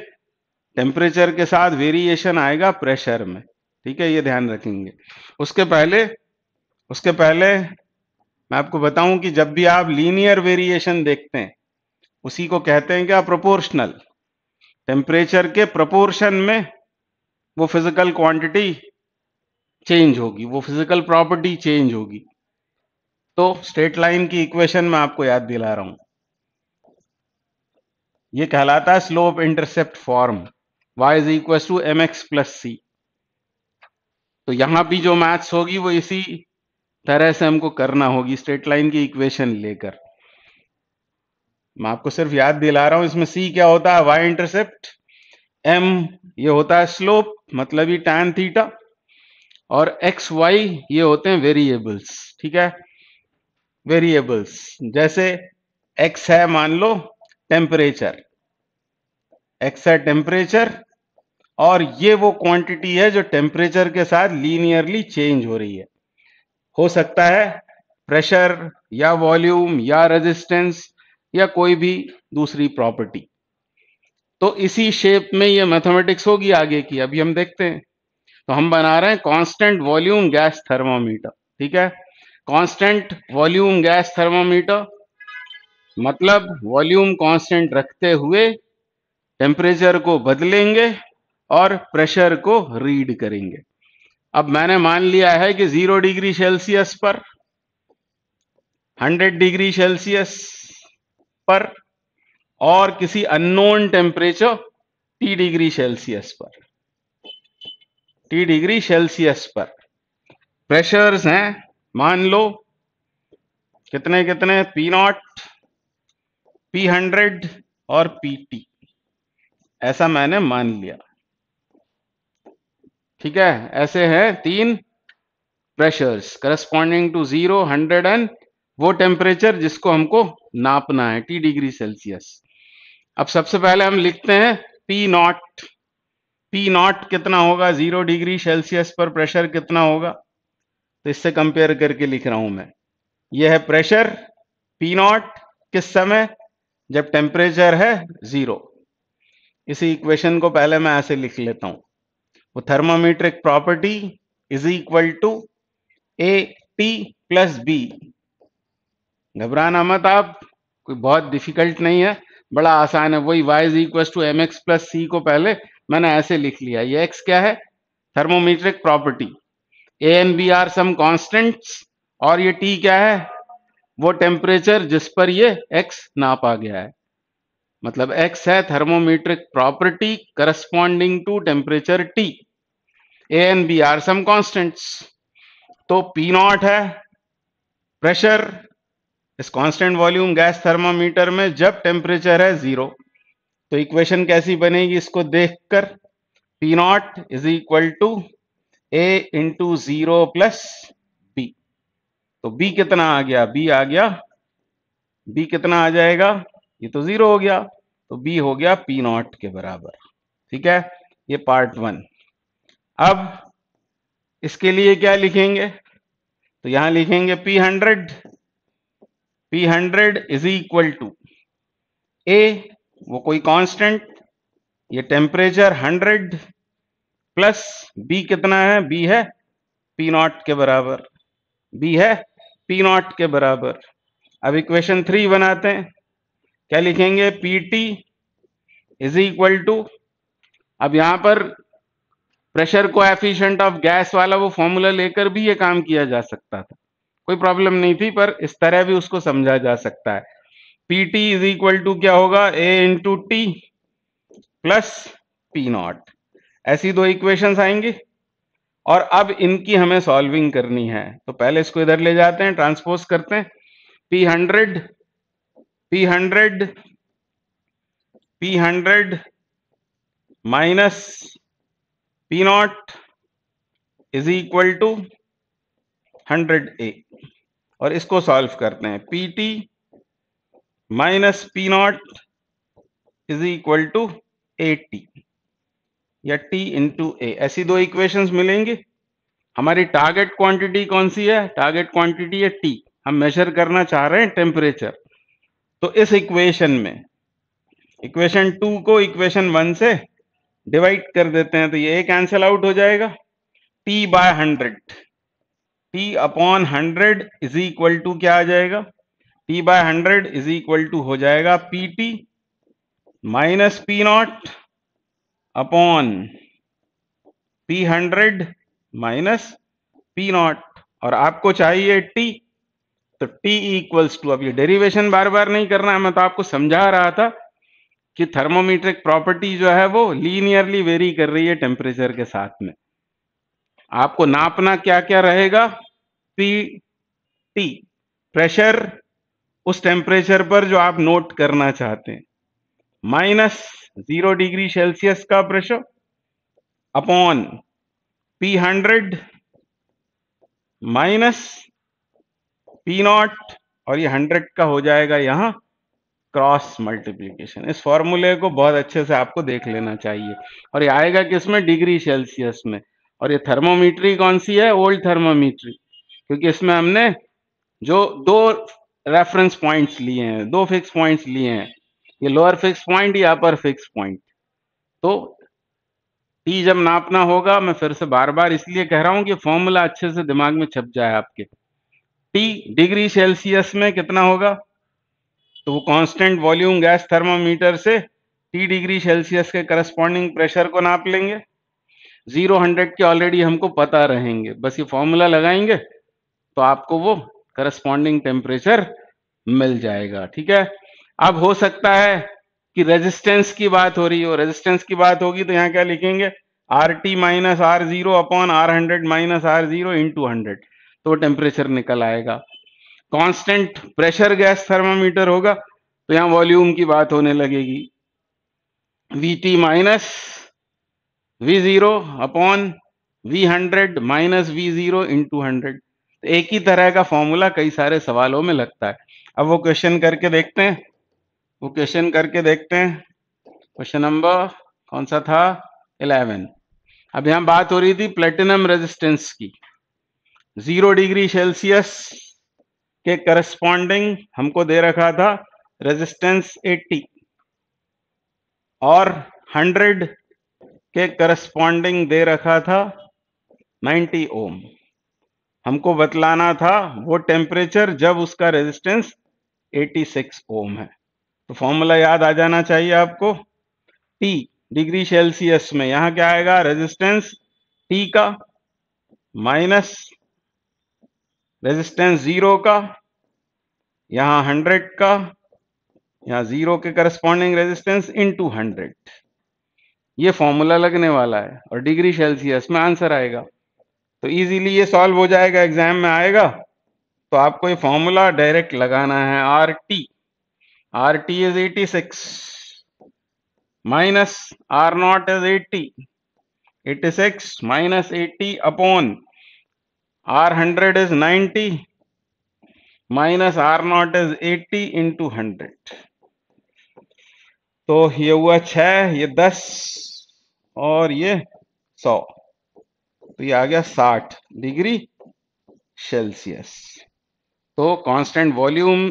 टेम्परेचर के साथ वेरिएशन आएगा प्रेशर में ठीक है ये ध्यान रखेंगे उसके पहले उसके पहले मैं आपको बताऊं कि जब भी आप लीनियर वेरिएशन देखते हैं उसी को कहते हैं क्या प्रोपोर्शनल टेम्परेचर के प्रोपोर्शन में वो फिजिकल क्वांटिटी चेंज होगी वो फिजिकल प्रॉपर्टी चेंज होगी तो स्ट्रेट लाइन की इक्वेशन में आपको याद दिला रहा हूं ये कहलाता है slope intercept form y is equal to M X plus C तो यहां भी जो मैथ्स होगी वो इसी तरह से हमको करना होगी स्ट्रेट लाइन की इक्वेशन लेकर मैं आपको सिर्फ याद दिला रहा हूं इसमें सी क्या होता है वाई इंटरसेप्ट एम ये होता है स्लोप मतलब ये tan थीटा और एक्स वाई ये होते हैं वेरिएबल्स ठीक है वेरिएबल्स जैसे एक्स है मान लो टेम्परेचर एक्स है टेम्परेचर और ये वो क्वांटिटी है जो टेम्परेचर के साथ लीनियरली चेंज हो रही है हो सकता है प्रेशर या वॉल्यूम या रेजिस्टेंस या कोई भी दूसरी प्रॉपर्टी तो इसी शेप में ये मैथमेटिक्स होगी आगे की अभी हम देखते हैं तो हम बना रहे हैं कांस्टेंट वॉल्यूम गैस थर्मोमीटर ठीक है कांस्टेंट वॉल्यूम गैस थर्मामीटर मतलब वॉल्यूम कांस्टेंट रखते हुए टेम्परेचर को बदलेंगे और प्रेशर को रीड करेंगे अब मैंने मान लिया है कि जीरो डिग्री सेल्सियस पर हंड्रेड डिग्री सेल्सियस पर और किसी unknown temperature T degree Celsius पर टी डिग्री सेल्सियस पर प्रेशर्स हैं मान लो कितने कितने पी नॉट पी हंड्रेड और पी टी ऐसा मैंने मान लिया ठीक है ऐसे है तीन pressures corresponding to zero hundred and वो टेम्परेचर जिसको हमको नापना है टी डिग्री सेल्सियस अब सबसे पहले हम लिखते हैं पी नॉट पी नॉट कितना होगा जीरो डिग्री सेल्सियस पर प्रेशर कितना होगा तो इससे कंपेयर करके लिख रहा हूं मैं ये है प्रेशर पी नॉट किस समय जब टेम्परेचर है जीरो इसी इक्वेशन को पहले मैं ऐसे लिख लेता हूं वो thermometric property is equal to A T plus B घबराना मत आप कोई बहुत डिफिकल्ट नहीं है बड़ा आसान है वही Y is equal to M X plus C को पहले मैंने ऐसे लिख लिया ये एक्स क्या है thermometric property A and B are some constants और ये टी क्या है वो टेम्परेचर जिस पर ये एक्स नापा गया है मतलब एक्स है thermometric property corresponding to temperature T A and B are some constants तो पी नॉट है प्रेशर इस कांस्टेंट वॉल्यूम गैस थर्मोमीटर में जब टेम्परेचर है जीरो तो इक्वेशन कैसी बनेगी इसको देखकर P naught is equal to A into zero plus B तो बी कितना आ गया बी आ गया बी कितना आ जाएगा ये तो जीरो हो गया तो बी हो गया पी नॉट के बराबर ठीक है ये पार्ट वन अब इसके लिए क्या लिखेंगे तो यहां लिखेंगे P hundred P hundred is equal to A वो कोई कांस्टेंट ये टेम्परेचर हंड्रेड प्लस बी कितना है बी है पी नॉट के बराबर बी है पी नॉट के बराबर अब इक्वेशन थ्री बनाते हैं क्या लिखेंगे P T is equal to अब यहां पर प्रेशर को एफिशियंट ऑफ गैस वाला वो फॉर्मूला लेकर भी ये काम किया जा सकता था कोई प्रॉब्लम नहीं थी पर इस तरह भी उसको समझा जा सकता है P T is equal to क्या होगा A into T plus P naught ऐसी दो इक्वेशंस आएंगी और अब इनकी हमें सॉल्विंग करनी है तो पहले इसको इधर ले जाते हैं ट्रांसपोज करते हैं P hundred P hundred P hundred minus P naught is equal to hundred A और इसको सॉल्व करते हैं P T minus P naught is equal to A T या टी इंटू ए ऐसी दो इक्वेशंस मिलेंगे हमारी टारगेट क्वांटिटी कौन सी है टारगेट क्वांटिटी है टी हम मेजर करना चाह रहे हैं टेम्परेचर तो इस इक्वेशन में इक्वेशन टू को इक्वेशन वन से डिवाइड कर देते हैं तो ये कैंसिल आउट हो जाएगा T by hundred T upon hundred is equal to क्या आ जाएगा T by hundred is equal to हो जाएगा P T minus P naught upon P hundred minus P naught और आपको चाहिए टी तो टी इक्वल्स टू अब ये डेरिवेशन बार बार नहीं करना है मैं तो आपको समझा रहा था कि थर्मोमीट्रिक प्रॉपर्टी जो है वो लीनियरली वेरी कर रही है टेम्परेचर के साथ में आपको नापना क्या क्या रहेगा पी टी प्रेशर उस टेम्परेचर पर जो आप नोट करना चाहते हैं माइनस जीरो डिग्री सेल्सियस का pressure upon P hundred minus P naught और ये हंड्रेड का हो जाएगा यहां क्रॉस मल्टीप्लीकेशन इस फॉर्मूले को बहुत अच्छे से आपको देख लेना चाहिए और ये आएगा किसमें डिग्री सेल्सियस में और ये थर्मोमीट्री कौन सी है ओल्ड थर्मोमीट्री क्योंकि इसमें हमने जो दो रेफरेंस पॉइंट्स लिए हैं दो फिक्स पॉइंट्स लिए हैं ये लोअर फिक्स पॉइंट या अपर फिक्स पॉइंट तो टी जब नापना होगा मैं फिर से बार बार इसलिए कह रहा हूं कि फॉर्मूला अच्छे से दिमाग में छप जाए आपके टी डिग्री सेल्सियस में कितना होगा तो वो कांस्टेंट वॉल्यूम गैस थर्मोमीटर से टी डिग्री सेल्सियस के करस्पॉन्डिंग प्रेशर को नाप लेंगे जीरो हंड्रेड के ऑलरेडी हमको पता रहेंगे बस ये फॉर्मूला लगाएंगे तो आपको वो करस्पॉन्डिंग टेम्परेचर मिल जाएगा ठीक है अब हो सकता है कि रेजिस्टेंस की बात हो रही हो रेजिस्टेंस की बात होगी तो यहाँ क्या लिखेंगे R T minus R zero upon R hundred minus R zero into hundred तो टेम्परेचर निकल आएगा कांस्टेंट प्रेशर गैस थर्मामीटर होगा तो यहां वॉल्यूम की बात होने लगेगी V T minus V zero upon V hundred minus V zero into hundred एक ही तरह का फॉर्मूला कई सारे सवालों में लगता है अब वो क्वेश्चन करके देखते हैं वो क्वेश्चन करके देखते हैं क्वेश्चन नंबर कौन सा था इलेवन अब यहां बात हो रही थी प्लेटिनम रेजिस्टेंस की जीरो डिग्री सेल्सियस के करस्पॉन्डिंग हमको दे रखा था रेजिस्टेंस 80 और 100 के करस्पॉन्डिंग दे रखा था 90 ओम हमको बतलाना था वो टेम्परेचर जब उसका रेजिस्टेंस 86 ओम है तो फॉर्मूला याद आ जाना चाहिए आपको टी डिग्री सेल्सियस में यहां क्या आएगा रेजिस्टेंस टी का माइनस रेजिस्टेंस जीरो का यहां हंड्रेड का यहां जीरो के corresponding resistance into hundred ये फॉर्मूला लगने वाला है और डिग्री सेल्सियस में आंसर आएगा तो इजीली ये सॉल्व हो जाएगा एग्जाम में आएगा तो आपको ये फॉर्मूला डायरेक्ट लगाना है R T RT is 86 minus R naught is 80. 86 minus 80 upon R100 is 90 minus R naught is 80 into 100. तो ये हुआ छह ये दस और ये सौ तो ये आ गया साठ डिग्री सेल्सियस तो कांस्टेंट वॉल्यूम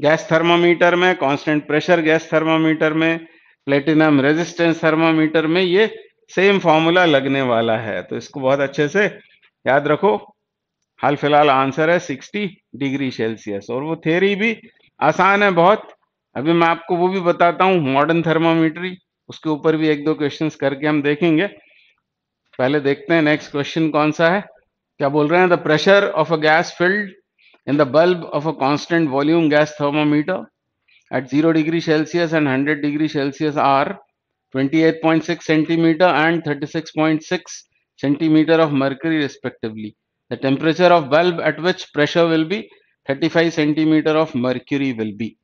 गैस थर्मामीटर में कांस्टेंट प्रेशर गैस थर्मामीटर में प्लेटिनम रेजिस्टेंस थर्मामीटर में ये सेम फॉर्मूला लगने वाला है तो इसको बहुत अच्छे से याद रखो हाल फिलहाल आंसर है 60 डिग्री सेल्सियस और वो थेरी भी आसान है बहुत अभी मैं आपको वो भी बताता हूँ मॉडर्न थर्मामीटरी उसके ऊपर भी एक दो क्वेश्चन करके हम देखेंगे पहले देखते हैं नेक्स्ट क्वेश्चन कौन सा है क्या बोल रहे हैं the pressure of a gas filled in the bulb of a constant volume gas thermometer at 0 degree Celsius and 100 degree Celsius are 28.6 cm and 36.6 cm of mercury respectively. The temperature of bulb at which pressure will be 35 cm of mercury will be.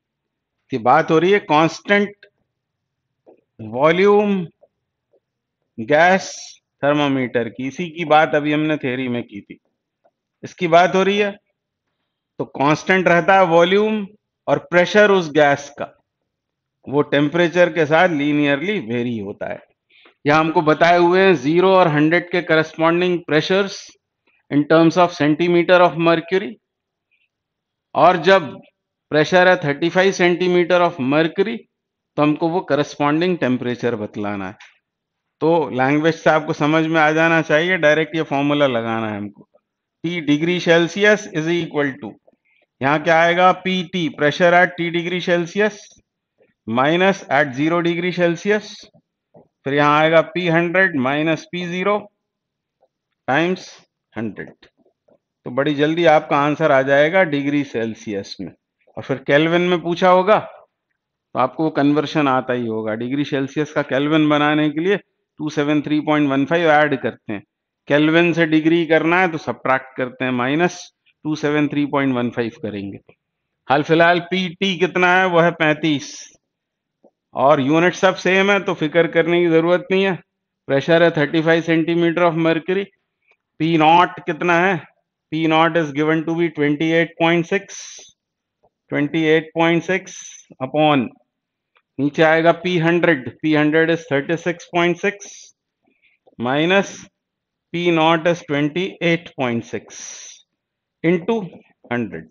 ये baat ho rahi hai constant volume gas thermometer की इसी की बात अभी हमने theory में की थी इसकी बात हो रही है तो कांस्टेंट रहता है वॉल्यूम और प्रेशर उस गैस का वो टेम्परेचर के साथ लीनियरली वेरी होता है यह हमको बताए हुए हैं जीरो और हंड्रेड के corresponding pressures in terms of centimetre of mercury और जब प्रेशर है thirty five centimetre of mercury तो हमको वो करस्पॉन्डिंग टेम्परेचर बतलाना है तो लैंग्वेज से आपको समझ में आ जाना चाहिए डायरेक्ट ये फॉर्मूला लगाना है हमको T degree Celsius is equal to यहां क्या आएगा P T pressure at T degree Celsius minus at zero degree Celsius फिर यहां आएगा P hundred minus P zero times hundred तो बड़ी जल्दी आपका आंसर आ जाएगा डिग्री सेल्सियस में और फिर केल्विन में पूछा होगा तो आपको वो कन्वर्शन आता ही होगा डिग्री सेल्सियस का केल्विन बनाने के लिए 273.15 ऐड करते हैं केल्विन से डिग्री करना है तो सब्ट्रैक्ट करते हैं minus two seven three point one five करेंगे हाल फिलहाल पी टी e कितना है वह है पैंतीस और यूनिट सब सेम है तो फिक्र करने की जरूरत नहीं है प्रेशर है thirty five centimetre of mercury P naught कितना है P naught is given to be twenty eight point six twenty eight point six upon नीचे आएगा P hundred P hundred is thirty six point six minus P naught is twenty eight point six into hundred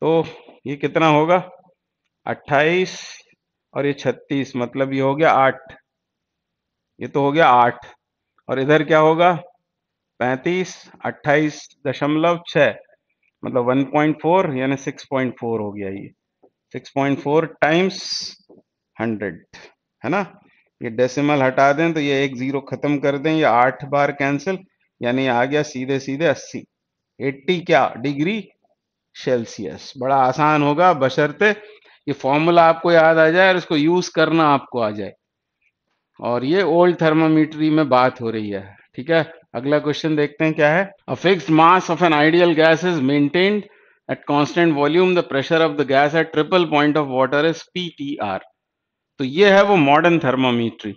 तो ये कितना होगा अट्ठाईस और ये छत्तीस मतलब ये हो गया आठ ये तो हो गया आठ और इधर क्या होगा पैंतीस अट्ठाईस दशमलव छ मतलब वन पॉइंट फोर यानी सिक्स पॉइंट फोर हो गया ये six point four times hundred है ना ये डेसिमल हटा दें तो ये एक जीरो खत्म कर दें ये आठ बार कैंसिल यानी आ गया सीधे सीधे अस्सी एट्टी क्या डिग्री सेल्सियस बड़ा आसान होगा बशर्ते ये फॉर्मूला आपको याद आ जाए और इसको यूज करना आपको आ जाए और ये ओल्ड थर्मामीटरी में बात हो रही है ठीक है अगला क्वेश्चन देखते हैं क्या है a fix mass of an ideal gas is maintained at constant volume the pressure of the gas at triple point of water is P तो ये है वो मॉडर्न थर्मामीट्री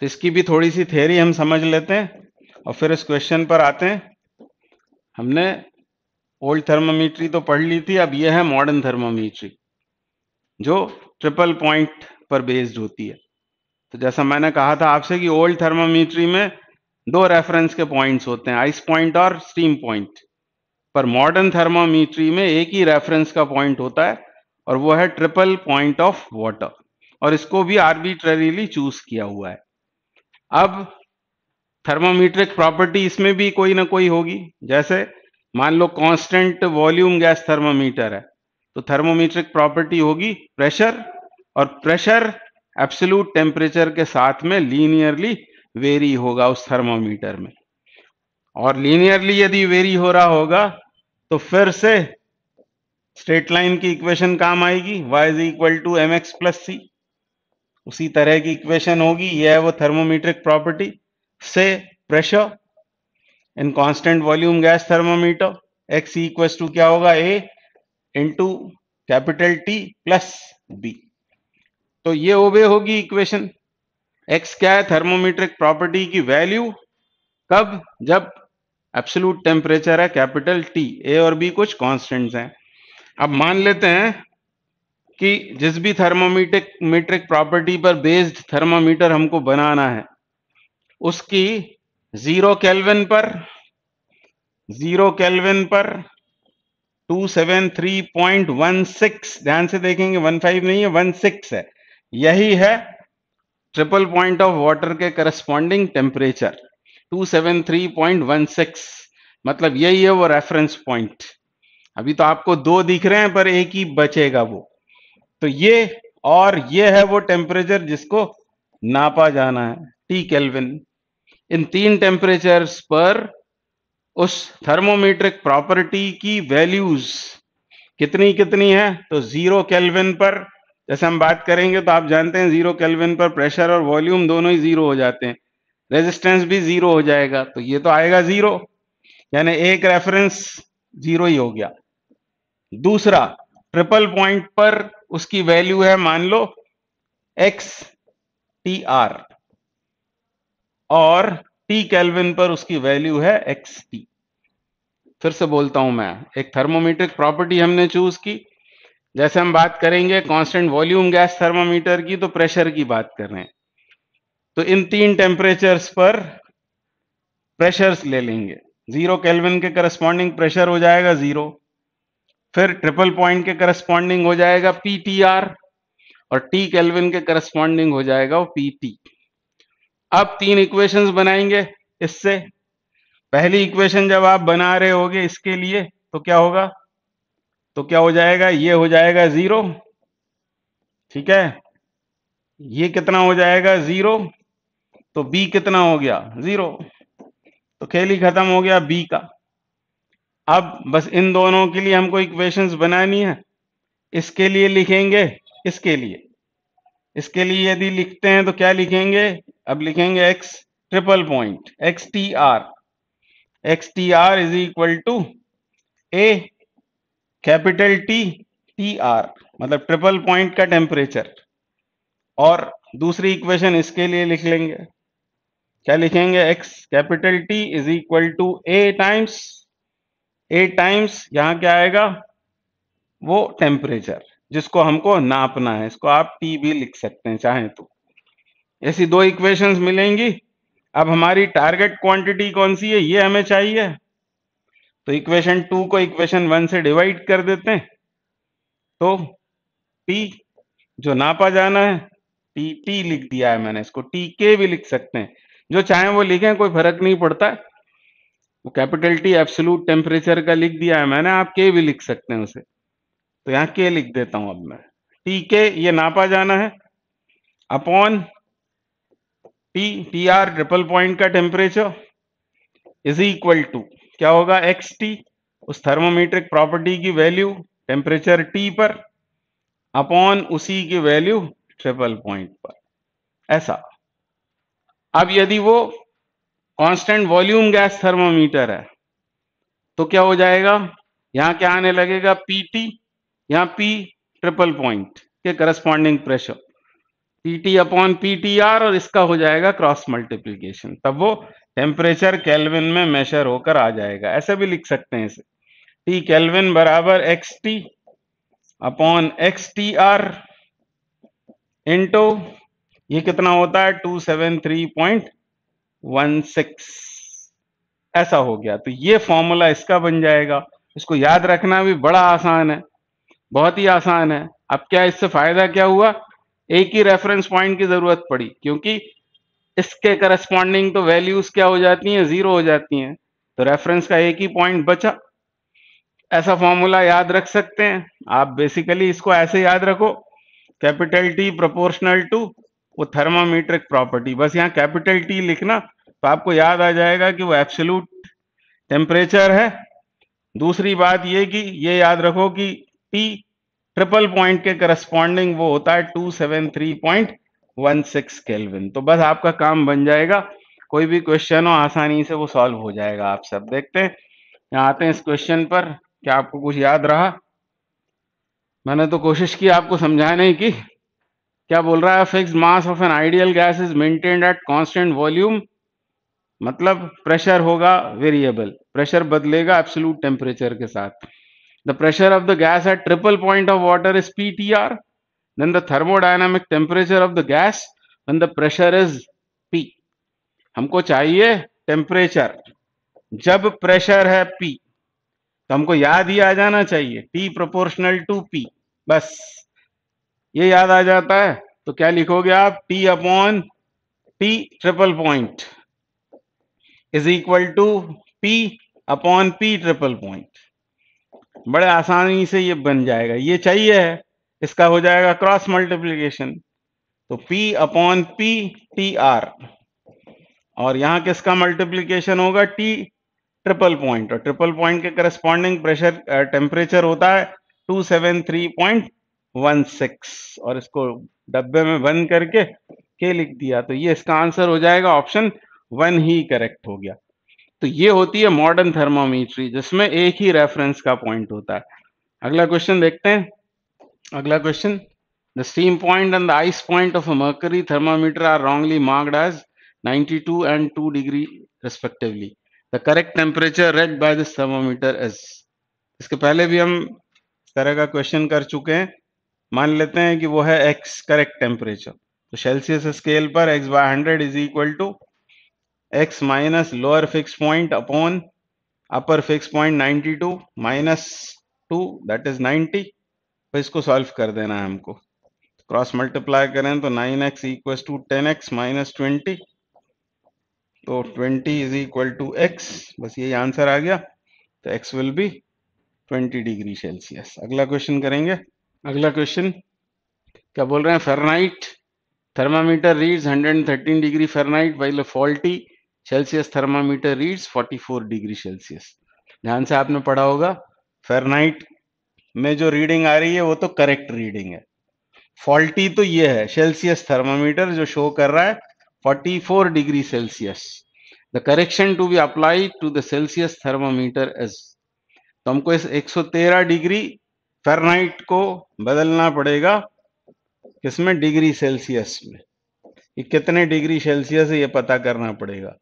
तो इसकी भी थोड़ी सी थेरी हम समझ लेते हैं और फिर इस क्वेश्चन पर आते हैं हमने ओल्ड थर्मामीट्री तो पढ़ ली थी अब यह है मॉडर्न थर्मामीट्री जो ट्रिपल पॉइंट पर बेस्ड होती है तो जैसा मैंने कहा था आपसे कि ओल्ड थर्मामीट्री में दो रेफरेंस के पॉइंट्स होते हैं आइस पॉइंट और स्टीम पॉइंट पर मॉडर्न थर्मामीट्री में एक ही रेफरेंस का पॉइंट होता है और वो है ट्रिपल पॉइंट ऑफ वाटर और इसको भी आर्बिट्ररीली चूज किया हुआ है अब थर्मामीट्रिक प्रॉपर्टी इसमें भी कोई ना कोई होगी जैसे मान लो कांस्टेंट वॉल्यूम गैस थर्मामीटर है तो थर्मोमीट्रिक प्रॉपर्टी होगी प्रेशर और प्रेशर एब्सोल्यूट टेम्परेचर के साथ में लीनियरली वेरी होगा उस थर्मोमीटर में और लीनियरली यदि वेरी हो रहा होगा तो फिर से स्ट्रेट लाइन की इक्वेशन काम आएगी y is equal to M X plus C उसी तरह की इक्वेशन होगी यह है वो थर्मोमीट्रिक प्रॉपर्टी से pressure in constant volume gas thermometer X equals to क्या होगा A into capital T plus B तो ये ओबे होगी इक्वेशन एक्स क्या है थर्मोमीट्रिक प्रॉपर्टी की वैल्यू कब जब एब्सोल्यूट टेम्परेचर है कैपिटल टी ए और बी कुछ कांस्टेंट्स हैं अब मान लेते हैं कि जिस भी थर्मोमीट्रिक मीट्रिक प्रॉपर्टी पर बेस्ड थर्मोमीटर हमको बनाना है उसकी जीरो केल्विन पर जीरो केल्विन पर 273.16 ध्यान से देखेंगे 15 नहीं है 16 है यही है ट्रिपल पॉइंट ऑफ वाटर के करस्पॉन्डिंग टेम्परेचर 273.16 मतलब यही है वो रेफरेंस पॉइंट अभी तो आपको दो दिख रहे हैं पर एक ही बचेगा वो तो ये और ये है वो टेम्परेचर जिसको नापा जाना है टी केल्विन इन तीन टेम्परेचर्स पर उस थर्मोमीट्रिक प्रॉपर्टी की वैल्यूज कितनी कितनी है तो जीरो केल्विन पर जैसे हम बात करेंगे तो आप जानते हैं जीरो केल्विन पर प्रेशर और वॉल्यूम दोनों ही जीरो हो जाते हैं रेजिस्टेंस भी जीरो हो जाएगा तो ये तो आएगा जीरो यानी एक रेफरेंस जीरो ही हो गया दूसरा ट्रिपल पॉइंट पर उसकी वैल्यू है मान लो एक्स टी आर और टी कैलविन पर उसकी वैल्यू है एक्स टी फिर से बोलता हूं मैं एक थर्मोमीट्रिक प्रॉपर्टी हमने चूज की जैसे हम बात करेंगे कांस्टेंट वॉल्यूम गैस थर्मामीटर की तो प्रेशर की बात कर रहे हैं तो इन तीन टेम्परेचर्स पर प्रेशर्स ले लेंगे जीरो केल्विन के करस्पॉन्डिंग प्रेशर हो जाएगा जीरो फिर ट्रिपल पॉइंट के करस्पॉन्डिंग हो जाएगा पीटीआर और टी केल्विन के करस्पॉन्डिंग हो जाएगा वो पीटी अब तीन इक्वेशंस बनाएंगे इससे पहली इक्वेशन जब आप बना रहे होगे इसके लिए तो क्या होगा तो क्या हो जाएगा ये हो जाएगा जीरो ठीक है ये कितना हो जाएगा जीरो तो बी कितना हो गया जीरो तो खेल ही खत्म हो गया बी का अब बस इन दोनों के लिए हमको इक्वेशंस बनानी है इसके लिए लिखेंगे इसके लिए इसके लिए यदि लिखते हैं तो क्या लिखेंगे अब लिखेंगे X triple point X T R X T R is equal to A capital T T R मतलब ट्रिपल पॉइंट का टेम्परेचर और दूसरी इक्वेशन इसके लिए लिख लेंगे क्या लिखेंगे X capital T is equal to A times A times यहां क्या आएगा वो टेम्परेचर जिसको हमको नापना है इसको आप टी भी लिख सकते हैं चाहे तो ऐसी दो इक्वेशंस मिलेंगी अब हमारी टारगेट क्वांटिटी कौन सी है ये हमें चाहिए तो इक्वेशन टू को इक्वेशन वन से डिवाइड कर देते हैं तो टी जो नापा जाना है टी टी लिख दिया है मैंने इसको टी के भी लिख सकते हैं जो चाहे वो लिखें कोई फर्क नहीं पड़ता वो कैपिटल टी एब्सोलूट टेम्परेचर का लिख दिया है मैंने आप के भी लिख सकते हैं उसे तो यहां के लिख देता हूं अब मैं टी के ये नापा जाना है upon T T R triple point का टेम्परेचर इज इक्वल टू क्या होगा एक्स टी उस थर्मोमीट्रिक प्रॉपर्टी की वैल्यू टेम्परेचर टी पर अपॉन उसी की वैल्यू ट्रिपल पॉइंट पर ऐसा अब यदि वो कांस्टेंट वॉल्यूम गैस थर्मोमीटर है तो क्या हो जाएगा यहां क्या आने लगेगा पीटी यहाँ पी ट्रिपल पॉइंट के corresponding pressure T upon R और इसका हो जाएगा क्रॉस मल्टीप्लीकेशन तब वो टेम्परेचर कैलविन में मेशर होकर आ जाएगा ऐसे भी लिख सकते हैं इसे टी कैलविन बराबर X T upon X T R into ये कितना होता है two seven three point one six ऐसा हो गया तो ये फॉर्मूला इसका बन जाएगा इसको याद रखना भी बड़ा आसान है बहुत ही आसान है अब क्या इससे फायदा क्या हुआ एक ही रेफरेंस पॉइंट की जरूरत पड़ी क्योंकि इसके करस्पॉन्डिंग तो वैल्यूज क्या हो जाती हैं जीरो हो जाती हैं तो रेफरेंस का एक ही पॉइंट बचा ऐसा फॉर्मूला याद रख सकते हैं आप बेसिकली इसको ऐसे याद रखो कैपिटल टी प्रोपोर्शनल टू वो थर्मामीट्रिक प्रॉपर्टी बस यहाँ कैपिटल टी लिखना तो आपको याद आ जाएगा कि वो एब्सोलूट टेम्परेचर है दूसरी बात ये कि ये याद रखो कि टी ट्रिपल पॉइंट के करस्पॉन्डिंग वो होता है two seven three point one six kelvin तो बस आपका काम बन जाएगा कोई भी क्वेश्चन हो आसानी से वो सॉल्व हो जाएगा आप सब देखते हैं यहाँ आते हैं इस क्वेश्चन पर क्या आपको कुछ याद रहा मैंने तो कोशिश की आपको समझाने की क्या बोल रहा है fix mass of an ideal gas is maintained at constant volume मतलब प्रेशर होगा वेरिएबल प्रेशर बदलेगा एब्सोल्यूट टेम्परेचर के साथ The pressure of the gas at triple point of water is PTR. Then the thermodynamic temperature of the gas when the pressure is P. humko chahiye temperature jab pressure hai P to humko yaad hi aa jana chahiye T proportional to P bas ye yaad aa jata hai to kya likhoge aap T upon P triple point is equal to P upon P triple point बड़े आसानी से ये बन जाएगा ये चाहिए है इसका हो जाएगा क्रॉस मल्टीप्लीकेशन तो P upon P T R और यहाँ किसका मल्टीप्लीकेशन होगा T ट्रिपल पॉइंट और ट्रिपल पॉइंट के करस्पॉन्डिंग प्रेशर टेम्परेचर होता है 273.16 और इसको डब्बे में बंद करके के लिख दिया तो ये इसका आंसर हो जाएगा ऑप्शन वन ही करेक्ट हो गया तो ये होती है मॉडर्न थर्मामीट्री जिसमें एक ही रेफरेंस का पॉइंट होता है अगला क्वेश्चन देखते हैं अगला question the steam point and the ice point of a mercury thermometer are wrongly marked as 92 and 2 degree respectively the correct temperature read by this thermometer is इसके पहले भी हम तरह का क्वेश्चन कर चुके हैं मान लेते हैं कि वो है एक्स करेक्ट टेम्परेचर तो सेल्सियस स्केल पर X by hundred is equal to X minus lower fix point upon upper fix point 92 minus two that is 90 तो इसको सॉल्व कर देना है हमको क्रॉस मल्टीप्लाई करें तो 9x X two ten X minus twenty तो 20 इज इक्वल टू एक्स बस यही आंसर आ गया तो x will be 20 degree Celsius अगला क्वेश्चन करेंगे अगला क्वेश्चन क्या बोल रहे हैं Fahrenheit thermometer reads 113 degree Fahrenheit while faulty Celsius thermometer reads 44 degree Celsius ध्यान से आपने पढ़ा होगा फेरनाइट में जो रीडिंग आ रही है वो तो करेक्ट रीडिंग है फॉल्टी तो ये है सेल्सियस थर्मामीटर जो शो कर रहा है 44 degree Celsius the correction to be apply to the Celsius thermometer is तो हमको इस 113 डिग्री फेरनाइट को बदलना पड़ेगा किसमें डिग्री सेल्सियस में ये कितने डिग्री सेल्सियस है ये पता करना पड़ेगा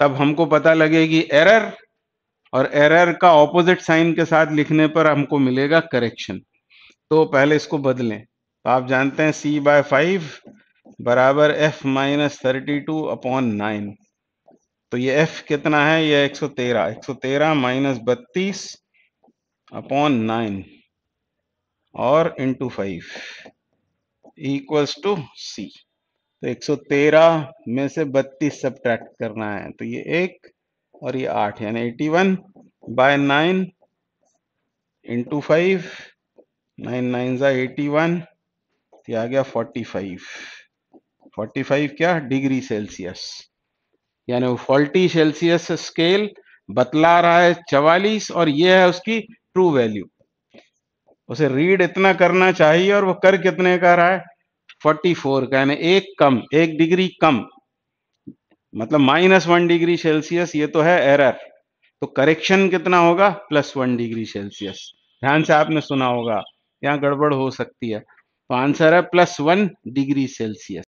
तब हमको पता लगेगी एरर और एरर का ऑपोजिट साइन के साथ लिखने पर हमको मिलेगा करेक्शन तो पहले इसको बदलें तो आप जानते हैं सी बाय फाइव बराबर F minus thirty two upon nine तो ये एफ कितना है ये एक सौ तेरह एक सौ तेरह माइनस बत्तीस अपॉन नाइन और into five equals to C तो 113 में से 32 सब करना है तो ये एक और ये आठ यानी 81 one by nine into five nine nine ज़ा एटी वन आ गया 45 45 क्या डिग्री सेल्सियस यानी वो फोर्टी सेल्सियस स्केल बतला रहा है 44 और ये है उसकी ट्रू वैल्यू उसे रीड इतना करना चाहिए और वो कर कितने का रहा है फोर्टी फोर का यानी एक कम एक डिग्री कम मतलब माइनस वन डिग्री सेल्सियस ये तो है एरर तो करेक्शन कितना होगा प्लस वन डिग्री सेल्सियस ध्यान से आपने सुना होगा यहाँ गड़बड़ हो सकती है तो आंसर है प्लस वन डिग्री सेल्सियस